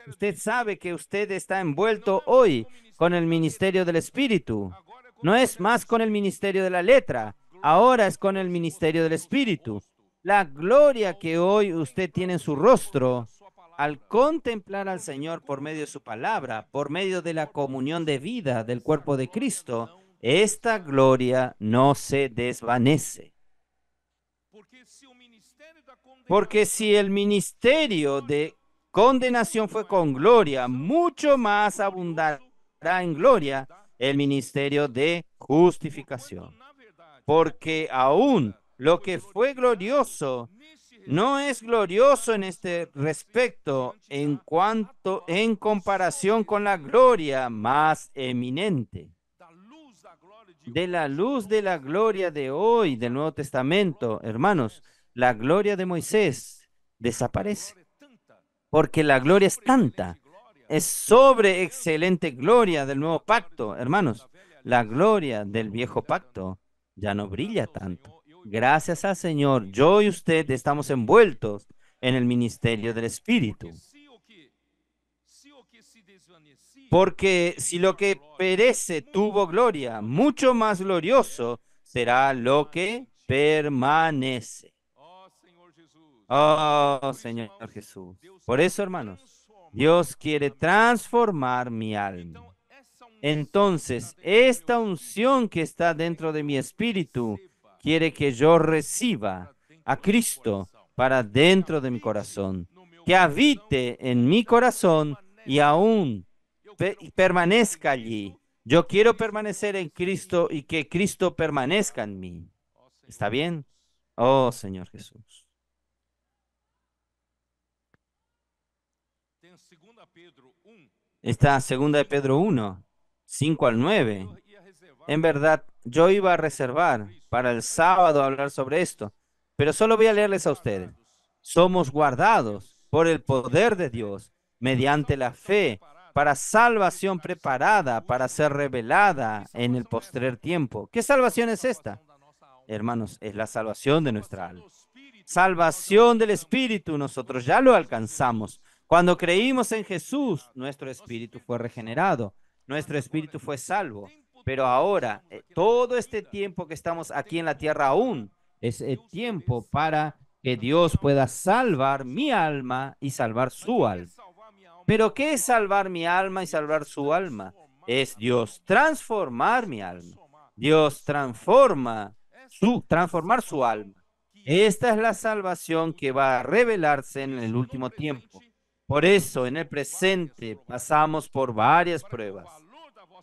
Speaker 1: Usted sabe que usted está envuelto hoy con el ministerio del Espíritu. No es más con el ministerio de la letra, ahora es con el ministerio del espíritu. La gloria que hoy usted tiene en su rostro al contemplar al Señor por medio de su palabra, por medio de la comunión de vida del cuerpo de Cristo, esta gloria no se desvanece. Porque si el ministerio de condenación fue con gloria, mucho más abundará en gloria el ministerio de justificación. Porque aún lo que fue glorioso no es glorioso en este respecto en cuanto en comparación con la gloria más eminente de la luz de la gloria de hoy del Nuevo Testamento, hermanos, la gloria de Moisés desaparece. Porque la gloria es tanta es sobre excelente gloria del nuevo pacto. Hermanos, la gloria del viejo pacto ya no brilla tanto. Gracias al Señor, yo y usted estamos envueltos en el ministerio del Espíritu. Porque si lo que perece tuvo gloria, mucho más glorioso será lo que permanece. Oh Señor Jesús. Por eso, hermanos, Dios quiere transformar mi alma. Entonces, esta unción que está dentro de mi espíritu quiere que yo reciba a Cristo para dentro de mi corazón, que habite en mi corazón y aún permanezca allí. Yo quiero permanecer en Cristo y que Cristo permanezca en mí. ¿Está bien? Oh Señor Jesús. esta segunda de Pedro 1, 5 al 9. En verdad, yo iba a reservar para el sábado hablar sobre esto, pero solo voy a leerles a ustedes. Somos guardados por el poder de Dios mediante la fe para salvación preparada para ser revelada en el postrer tiempo. ¿Qué salvación es esta? Hermanos, es la salvación de nuestra alma. Salvación del Espíritu, nosotros ya lo alcanzamos cuando creímos en Jesús, nuestro espíritu fue regenerado, nuestro espíritu fue salvo. Pero ahora, eh, todo este tiempo que estamos aquí en la tierra aún, es el tiempo para que Dios pueda salvar mi alma y salvar su alma. Pero ¿qué es salvar mi alma y salvar su alma? Es Dios transformar mi alma. Dios transforma su, transformar su alma. Esta es la salvación que va a revelarse en el último tiempo. Por eso en el presente pasamos por varias pruebas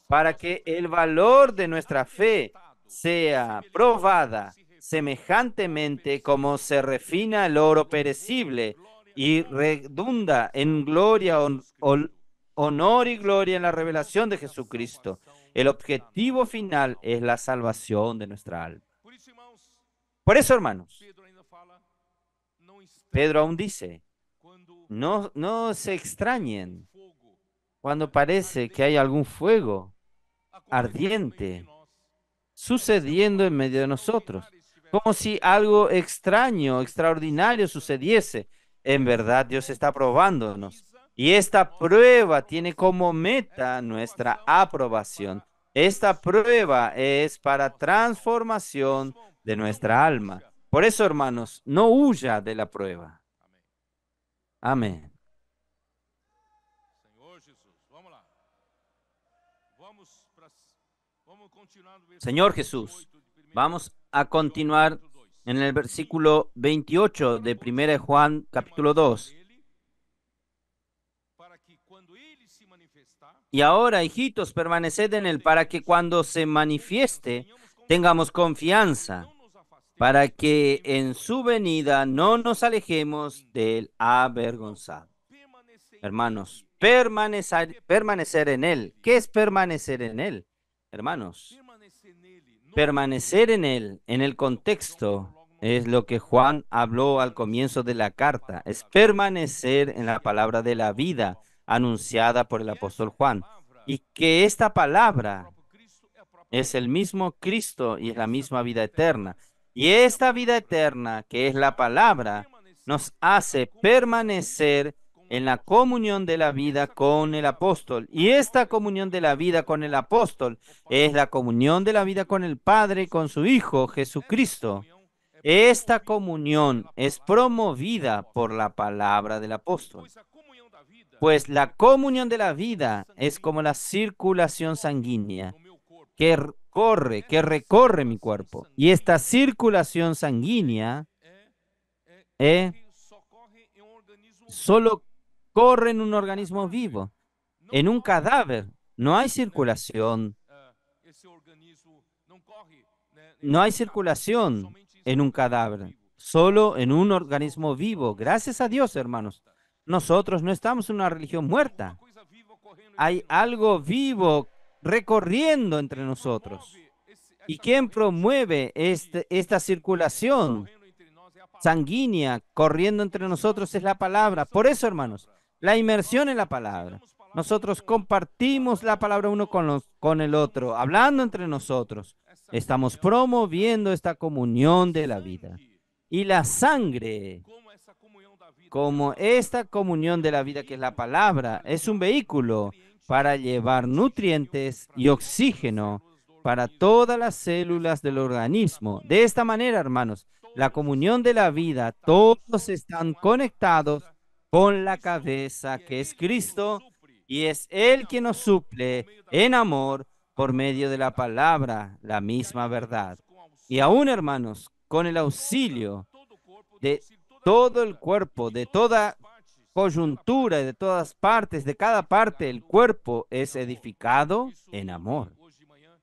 Speaker 1: para que el valor de nuestra fe sea probada semejantemente como se refina el oro perecible y redunda en gloria, honor y gloria en la revelación de Jesucristo. El objetivo final es la salvación de nuestra alma. Por eso, hermanos, Pedro aún dice, no, no se extrañen cuando parece que hay algún fuego ardiente sucediendo en medio de nosotros, como si algo extraño, extraordinario sucediese. En verdad, Dios está probándonos. Y esta prueba tiene como meta nuestra aprobación. Esta prueba es para transformación de nuestra alma. Por eso, hermanos, no huya de la prueba. Amén. Señor Jesús, vamos a continuar en el versículo 28 de 1 Juan capítulo 2. Y ahora, hijitos, permaneced en él para que cuando se manifieste tengamos confianza para que en su venida no nos alejemos del avergonzado. Hermanos, permanecer, permanecer en Él. ¿Qué es permanecer en Él? Hermanos, permanecer en Él, en el contexto, es lo que Juan habló al comienzo de la carta, es permanecer en la palabra de la vida anunciada por el apóstol Juan. Y que esta palabra es el mismo Cristo y es la misma vida eterna. Y esta vida eterna, que es la palabra, nos hace permanecer en la comunión de la vida con el apóstol. Y esta comunión de la vida con el apóstol es la comunión de la vida con el Padre y con su Hijo Jesucristo. Esta comunión es promovida por la palabra del apóstol. Pues la comunión de la vida es como la circulación sanguínea que corre, que recorre mi cuerpo. Y esta circulación sanguínea eh, solo corre en un organismo vivo. En un cadáver no hay circulación. No hay circulación en un cadáver, solo en un organismo vivo. Gracias a Dios, hermanos. Nosotros no estamos en una religión muerta. Hay algo vivo recorriendo entre nosotros. ¿Y quién promueve este, esta circulación sanguínea corriendo entre nosotros es la palabra? Por eso, hermanos, la inmersión en la palabra. Nosotros compartimos la palabra uno con, los, con el otro, hablando entre nosotros. Estamos promoviendo esta comunión de la vida. Y la sangre, como esta comunión de la vida que es la palabra, es un vehículo para llevar nutrientes y oxígeno para todas las células del organismo. De esta manera, hermanos, la comunión de la vida, todos están conectados con la cabeza que es Cristo y es Él quien nos suple en amor por medio de la palabra, la misma verdad. Y aún, hermanos, con el auxilio de todo el cuerpo, de toda coyuntura de todas partes, de cada parte, el cuerpo es edificado en amor.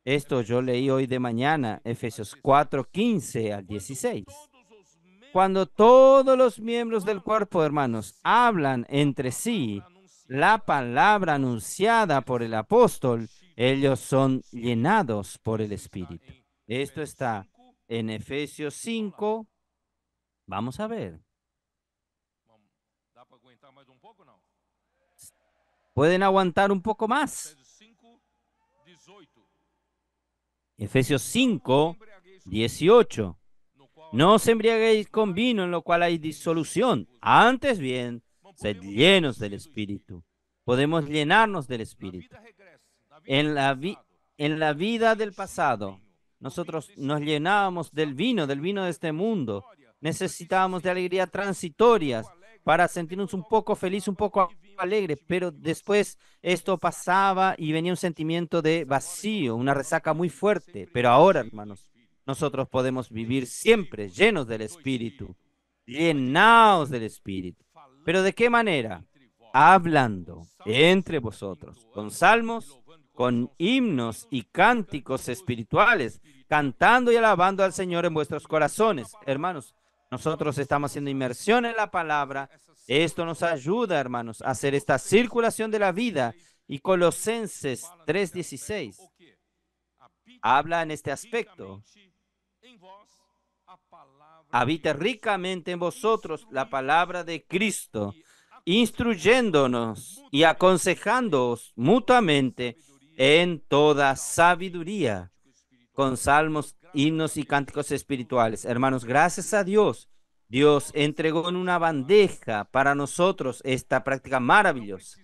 Speaker 1: Esto yo leí hoy de mañana, Efesios 4, 15 al 16. Cuando todos los miembros del cuerpo, hermanos, hablan entre sí la palabra anunciada por el apóstol, ellos son llenados por el Espíritu. Esto está en Efesios 5. Vamos a ver. pueden aguantar un poco más. Efesios 5, 18. No os embriaguéis con vino en lo cual hay disolución. Antes bien, sed llenos del Espíritu. Podemos llenarnos del Espíritu. En la, vida del pasado, nosotros nos llenábamos del vino, del vino de este mundo. Necesitábamos de alegría transitorias para sentirnos un poco feliz, un poco alegre, pero después esto pasaba y venía un sentimiento de vacío, una resaca muy fuerte. Pero ahora, hermanos, nosotros podemos vivir siempre llenos del Espíritu, llenados del Espíritu. Pero ¿de qué manera? Hablando entre vosotros, con salmos, con himnos y cánticos espirituales, cantando y alabando al Señor en vuestros corazones. Hermanos, nosotros estamos haciendo inmersión en la palabra esto nos ayuda, hermanos, a hacer esta circulación de la vida. Y Colosenses 3:16 habla en este aspecto. Habita ricamente en vosotros la palabra de Cristo, instruyéndonos y aconsejándoos mutuamente en toda sabiduría, con salmos, himnos y cánticos espirituales. Hermanos, gracias a Dios Dios entregó en una bandeja para nosotros esta práctica maravillosa.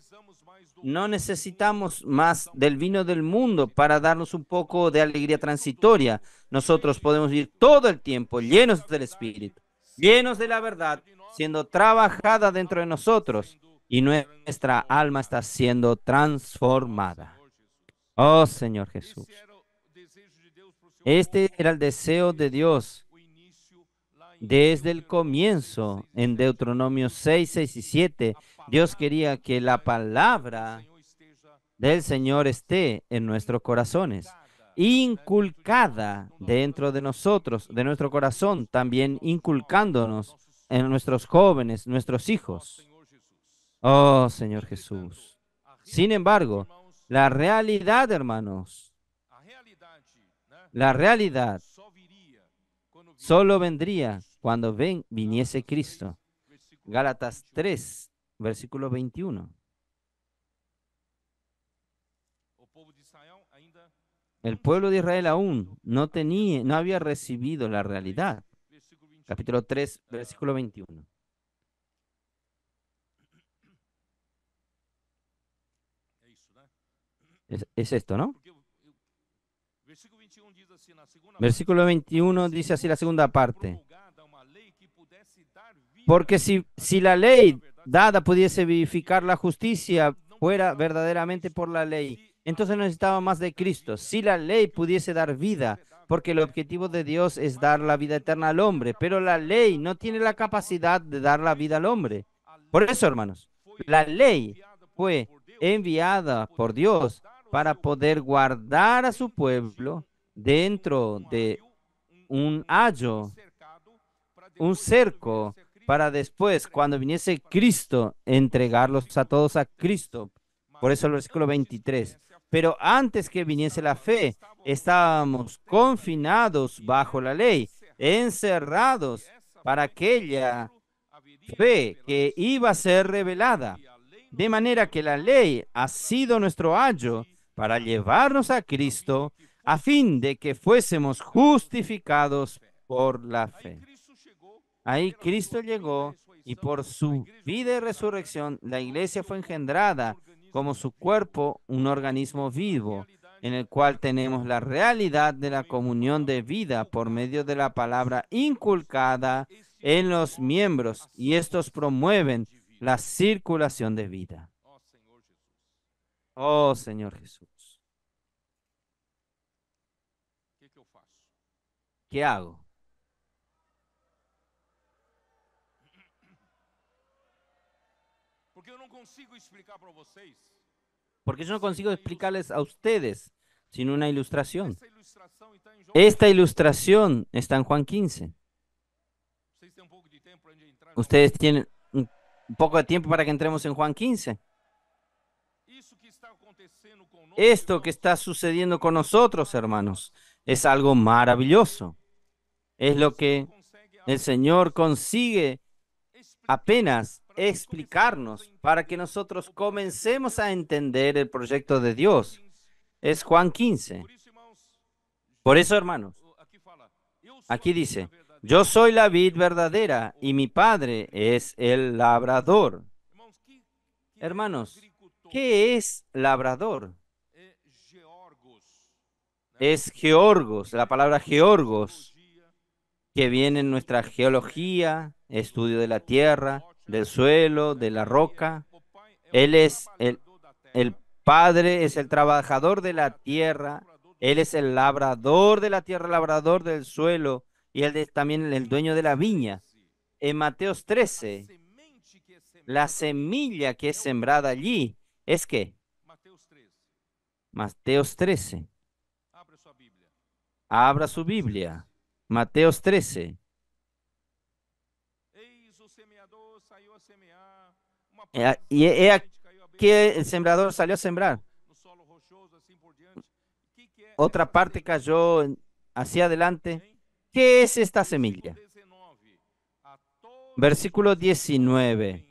Speaker 1: No necesitamos más del vino del mundo para darnos un poco de alegría transitoria. Nosotros podemos vivir todo el tiempo llenos del Espíritu, llenos de la verdad, siendo trabajada dentro de nosotros y nuestra alma está siendo transformada. Oh Señor Jesús. Este era el deseo de Dios desde el comienzo, en Deuteronomio 6, 6 y 7, Dios quería que la palabra del Señor esté en nuestros corazones, inculcada dentro de nosotros, de nuestro corazón, también inculcándonos en nuestros jóvenes, nuestros hijos. Oh, Señor Jesús. Sin embargo, la realidad, hermanos, la realidad solo vendría cuando ven, viniese Cristo. Gálatas 3, versículo 21. El pueblo de Israel aún no tenía, no había recibido la realidad. Capítulo 3, versículo 21. Es, es esto, ¿no? Versículo 21 dice así la segunda parte. Porque si, si la ley dada pudiese vivificar la justicia, fuera verdaderamente por la ley, entonces necesitaba más de Cristo. Si la ley pudiese dar vida, porque el objetivo de Dios es dar la vida eterna al hombre, pero la ley no tiene la capacidad de dar la vida al hombre. Por eso, hermanos, la ley fue enviada por Dios para poder guardar a su pueblo dentro de un hallo, un cerco, para después, cuando viniese Cristo, entregarlos a todos a Cristo. Por eso el versículo 23. Pero antes que viniese la fe, estábamos confinados bajo la ley, encerrados para aquella fe que iba a ser revelada. De manera que la ley ha sido nuestro ayo para llevarnos a Cristo a fin de que fuésemos justificados por la fe. Ahí Cristo llegó y por su vida y resurrección la iglesia fue engendrada como su cuerpo, un organismo vivo, en el cual tenemos la realidad de la comunión de vida por medio de la palabra inculcada en los miembros y estos promueven la circulación de vida. Oh Señor Jesús. ¿Qué hago? Porque yo no consigo explicarles a ustedes sin una ilustración. Esta ilustración está en Juan 15. Um ustedes tienen un poco de tiempo para que entremos en Juan 15. Esto que está sucediendo con nosotros, hermanos, es algo maravilloso. Es lo que el Señor consigue apenas explicarnos para que nosotros comencemos a entender el proyecto de Dios. Es Juan 15. Por eso, hermanos, oh, aquí dice, yo soy la vid verdadera y mi padre es el labrador. Hermanos, ¿qué es labrador? Es georgos, la palabra georgos, que viene en nuestra geología, estudio de la tierra, del suelo, de la roca. Él es el, Padre, es el trabajador de la tierra. Él es el labrador de la tierra, labrador del suelo. Y él es también el dueño de la viña. En Mateos 13, la semilla que es sembrada allí es que Mateos 13. Abra su Biblia. Mateos 13. Eh, ah, y que el sembrador salió a sembrar. Otra parte cayó hacia adelante. ¿Qué es esta semilla? Versículo 19.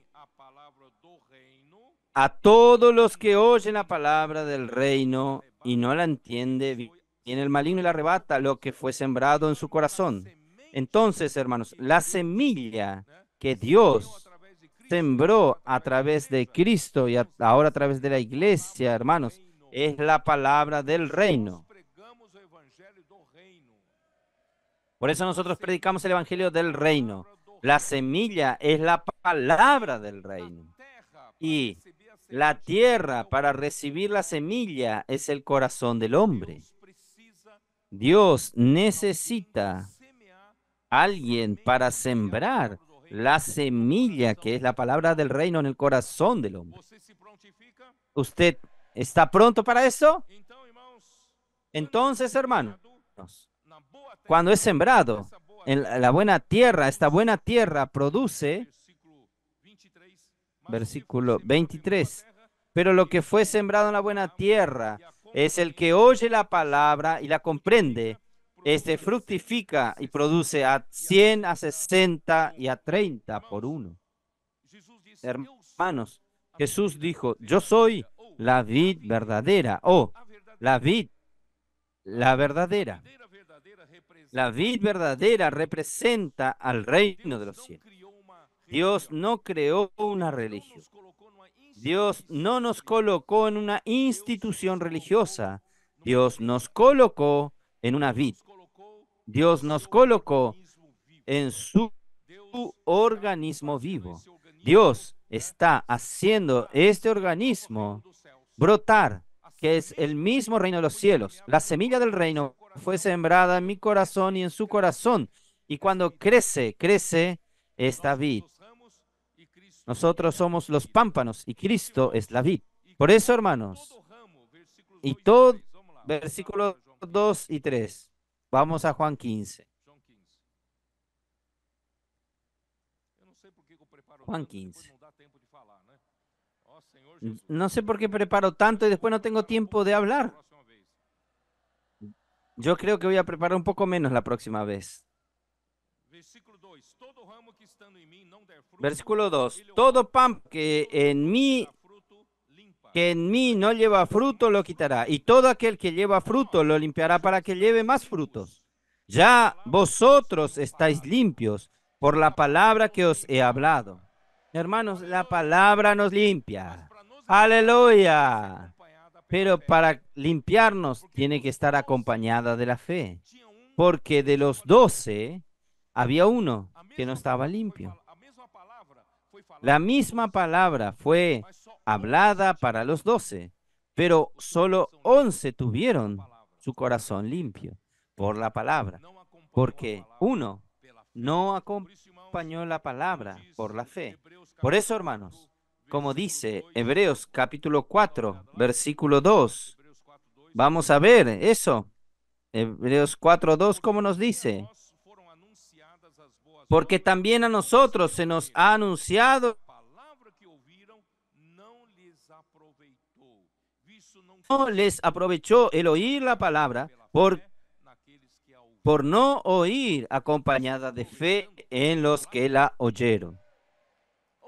Speaker 1: A todos los que oyen la palabra del reino y no la entiende, viene el maligno y la arrebata lo que fue sembrado en su corazón. Entonces, hermanos, la semilla que Dios sembró a través de Cristo y ahora a través de la iglesia, hermanos, es la palabra del reino. Por eso nosotros predicamos el Evangelio del reino. La semilla es la palabra del reino. Y la tierra para recibir la semilla es el corazón del hombre. Dios necesita a alguien para sembrar la semilla, que es la palabra del reino en el corazón del hombre. ¿Usted está pronto para eso? Entonces, hermano, cuando es sembrado en la buena tierra, esta buena tierra produce, versículo 23, pero lo que fue sembrado en la buena tierra es el que oye la palabra y la comprende este, fructifica y produce a 100, a 60 y a 30 por uno. Hermanos, Jesús dijo, yo soy la vid verdadera, o oh, la vid, la verdadera. La vid verdadera representa al reino de los cielos. Dios no creó una religión. Dios no nos colocó en una institución religiosa. Dios nos colocó en una vid. Dios nos colocó en su, organismo vivo. Dios está haciendo este organismo brotar, que es el mismo reino de los cielos. La semilla del reino fue sembrada en mi corazón y en su corazón. Y cuando crece, crece esta vid. Nosotros somos los pámpanos y Cristo es la vid. Por eso, hermanos, y todo, versículo 2 y 3. Vamos a Juan 15.
Speaker 2: Juan 15.
Speaker 1: No sé por qué preparo tanto y después no tengo tiempo de hablar. Yo creo que voy a preparar un poco menos la próxima vez. Versículo 2. Todo em pan que en mí que en mí no lleva fruto lo quitará, y todo aquel que lleva fruto lo limpiará para que lleve más frutos. Ya vosotros estáis limpios por la palabra que os he hablado. Hermanos, la palabra nos limpia. Aleluya. Pero para limpiarnos tiene que estar acompañada de la fe. Porque de los doce había uno que no estaba limpio. La misma palabra fue hablada para los doce, pero solo once tuvieron su corazón limpio por la palabra, porque uno no acompañó la palabra por la fe. Por eso, hermanos, como dice Hebreos capítulo 4, versículo 2, vamos a ver eso. Hebreos 4, 2, ¿cómo nos dice? Porque también a nosotros se nos ha anunciado les aprovechó el oír la palabra por, por no oír acompañada de fe en los que la oyeron.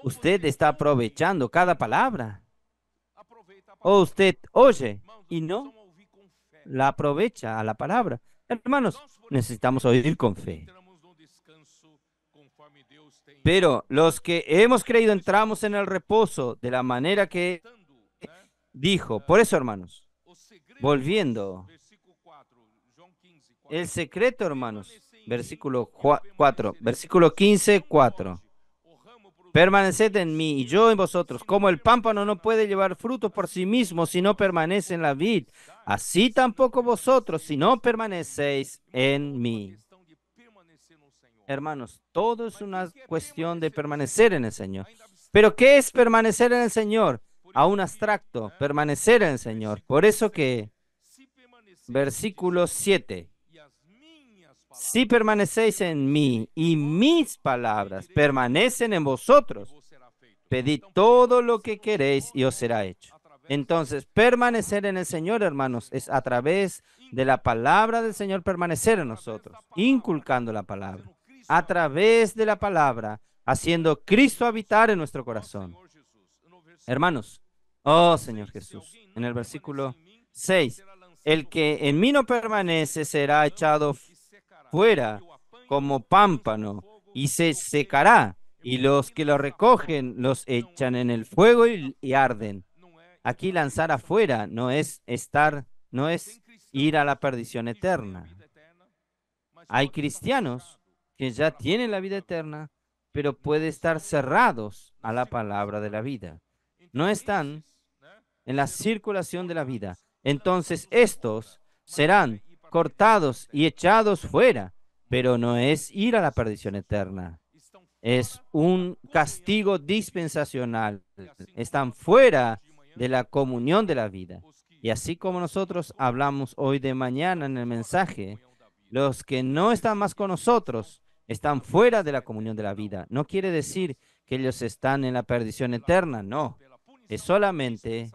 Speaker 1: Usted está aprovechando cada palabra. O usted oye y no la aprovecha a la palabra. Hermanos, necesitamos oír con fe. Pero los que hemos creído entramos en el reposo de la manera que dijo, por eso hermanos, volviendo, el secreto hermanos, versículo 4, versículo 15, 4. Permaneced en mí y yo en vosotros. Como el pámpano no puede llevar fruto por sí mismo si no permanece en la vid, así tampoco vosotros si no permanecéis en mí. Hermanos, todo es una cuestión de permanecer en el Señor. Pero ¿qué es permanecer en el Señor? a un abstracto, permanecer en el Señor. Por eso que, versículo 7, si permanecéis en mí y mis palabras permanecen en vosotros, pedid todo lo que queréis y os será hecho. Entonces, permanecer en el Señor, hermanos, es a través de la palabra del Señor permanecer en nosotros, inculcando la palabra, a través de la palabra, haciendo Cristo habitar en nuestro corazón. Hermanos, Oh Señor Jesús, en el versículo 6, el que en mí no permanece será echado fuera como pámpano y se secará, y los que lo recogen los echan en el fuego y, arden. Aquí lanzar afuera no es estar, no es ir a la perdición eterna. Hay cristianos que ya tienen la vida eterna, pero pueden estar cerrados a la palabra de la vida. No están en la circulación de la vida. Entonces estos serán cortados y echados fuera, pero no es ir a la perdición eterna. Es un castigo dispensacional. Están fuera de la comunión de la vida. Y así como nosotros hablamos hoy de mañana en el mensaje, los que no están más con nosotros están fuera de la comunión de la vida. No quiere decir que ellos están en la perdición eterna, no. Es solamente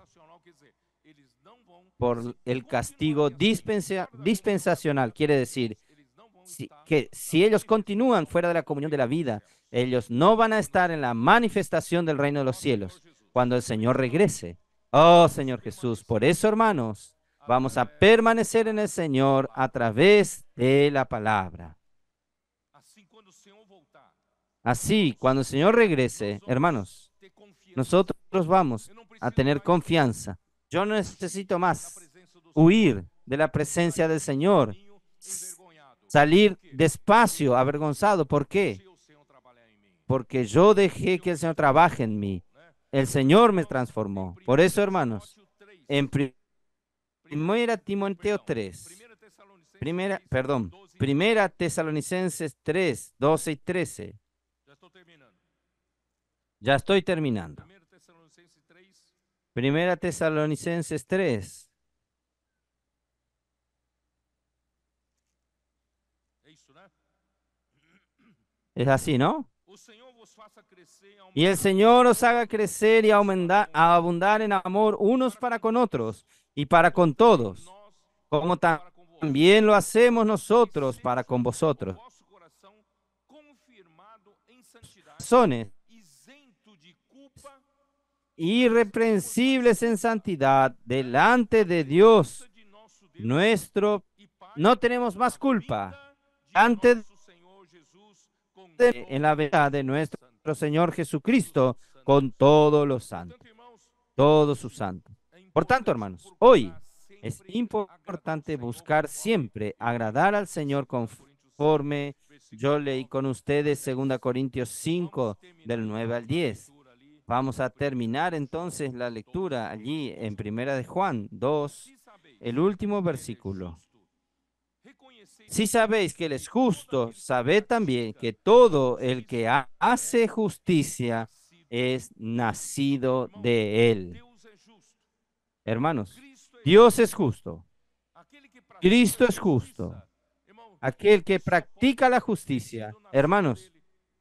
Speaker 1: por el castigo dispensacional, quiere decir que si ellos continúan fuera de la comunión de la vida, ellos no van a estar en la manifestación del reino de los cielos cuando el Señor regrese. Oh Señor Jesús, por eso hermanos, vamos a permanecer en el Señor a través de la palabra. Así, cuando el Señor regrese, hermanos, nosotros vamos a tener confianza. Yo no necesito más huir de la presencia del Señor, salir despacio, avergonzado. ¿Por qué? Porque yo dejé que el Señor trabaje en mí. El Señor me transformó. Por eso, hermanos, en Primera Timoteo 3, primera, perdón, primera Tesalonicenses 3, 12 y 13. Ya estoy terminando. Primera Tesalonicenses 3. Es así, ¿no? Y el Señor os haga crecer y aumentar, abundar en amor unos para con otros y para con todos, como también lo hacemos nosotros para con vosotros. Razones irreprensibles en santidad delante de Dios nuestro. No tenemos más culpa ante en la verdad de nuestro Señor Jesucristo con todos los santos, todos sus santos. Por tanto, hermanos, hoy es importante buscar siempre agradar al Señor conforme yo leí con ustedes 2 Corintios 5 del 9 al 10. Vamos a terminar entonces la lectura allí en Primera de Juan 2, el último versículo. Si sabéis que Él es justo, sabed también que todo el que hace justicia es nacido de Él. Hermanos, Dios es justo. Cristo es justo. Aquel que practica la justicia, hermanos,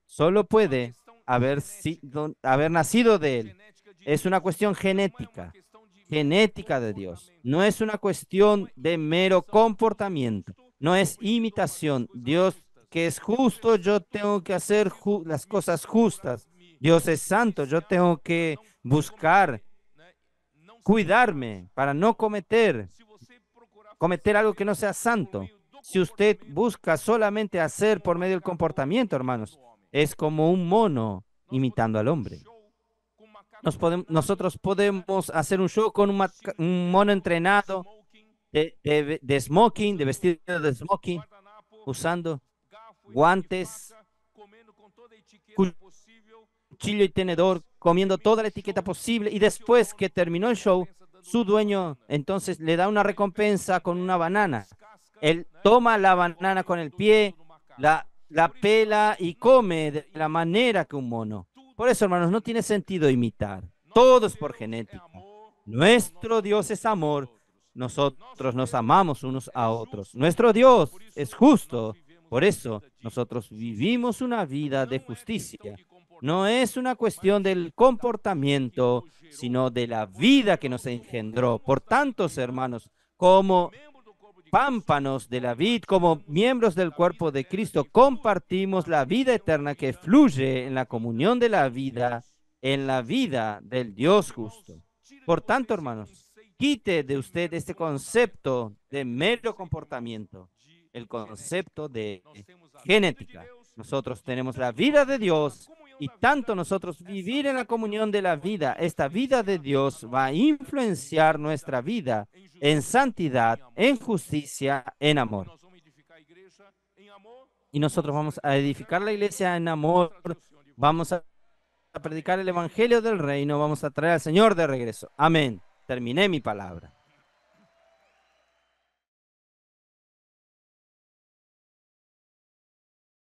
Speaker 1: solo puede haber, nacido de él. Es una cuestión genética, genética de Dios. No es una cuestión de mero comportamiento, no es imitación. Dios que es justo, yo tengo que hacer las cosas justas. Dios es santo, yo tengo que buscar, cuidarme para no cometer, cometer algo que no sea santo. Si usted busca solamente hacer por medio del comportamiento, hermanos, es como un mono imitando al hombre. Nos podemos, nosotros podemos hacer un show con un, mono entrenado de, smoking, de vestido de smoking, usando guantes, cuchillo y tenedor, comiendo toda la etiqueta posible. Y después que terminó el show, su dueño entonces le da una recompensa con una banana. Él toma la banana con el pie, la la pela y come de la manera que un mono. Por eso, hermanos, no tiene sentido imitar. Todo es por genética. Nuestro Dios es amor. Nosotros nos amamos unos a otros. Nuestro Dios es justo. Por eso nosotros vivimos una vida de justicia. No es una cuestión del comportamiento, sino de la vida que nos engendró. Por tantos hermanos, como pámpanos de la vid, como miembros del cuerpo de Cristo, compartimos la vida eterna que fluye en la comunión de la vida, en la vida del Dios justo. Por tanto, hermanos, quite de usted este concepto de medio comportamiento, el concepto de genética. Nosotros tenemos la vida de Dios y tanto nosotros vivir en la comunión de la vida, esta vida de Dios va a influenciar nuestra vida en santidad, en justicia, en amor. Y nosotros vamos a edificar la iglesia en amor, vamos a predicar el evangelio del reino, vamos a traer al Señor de regreso. Amén. Terminé mi palabra.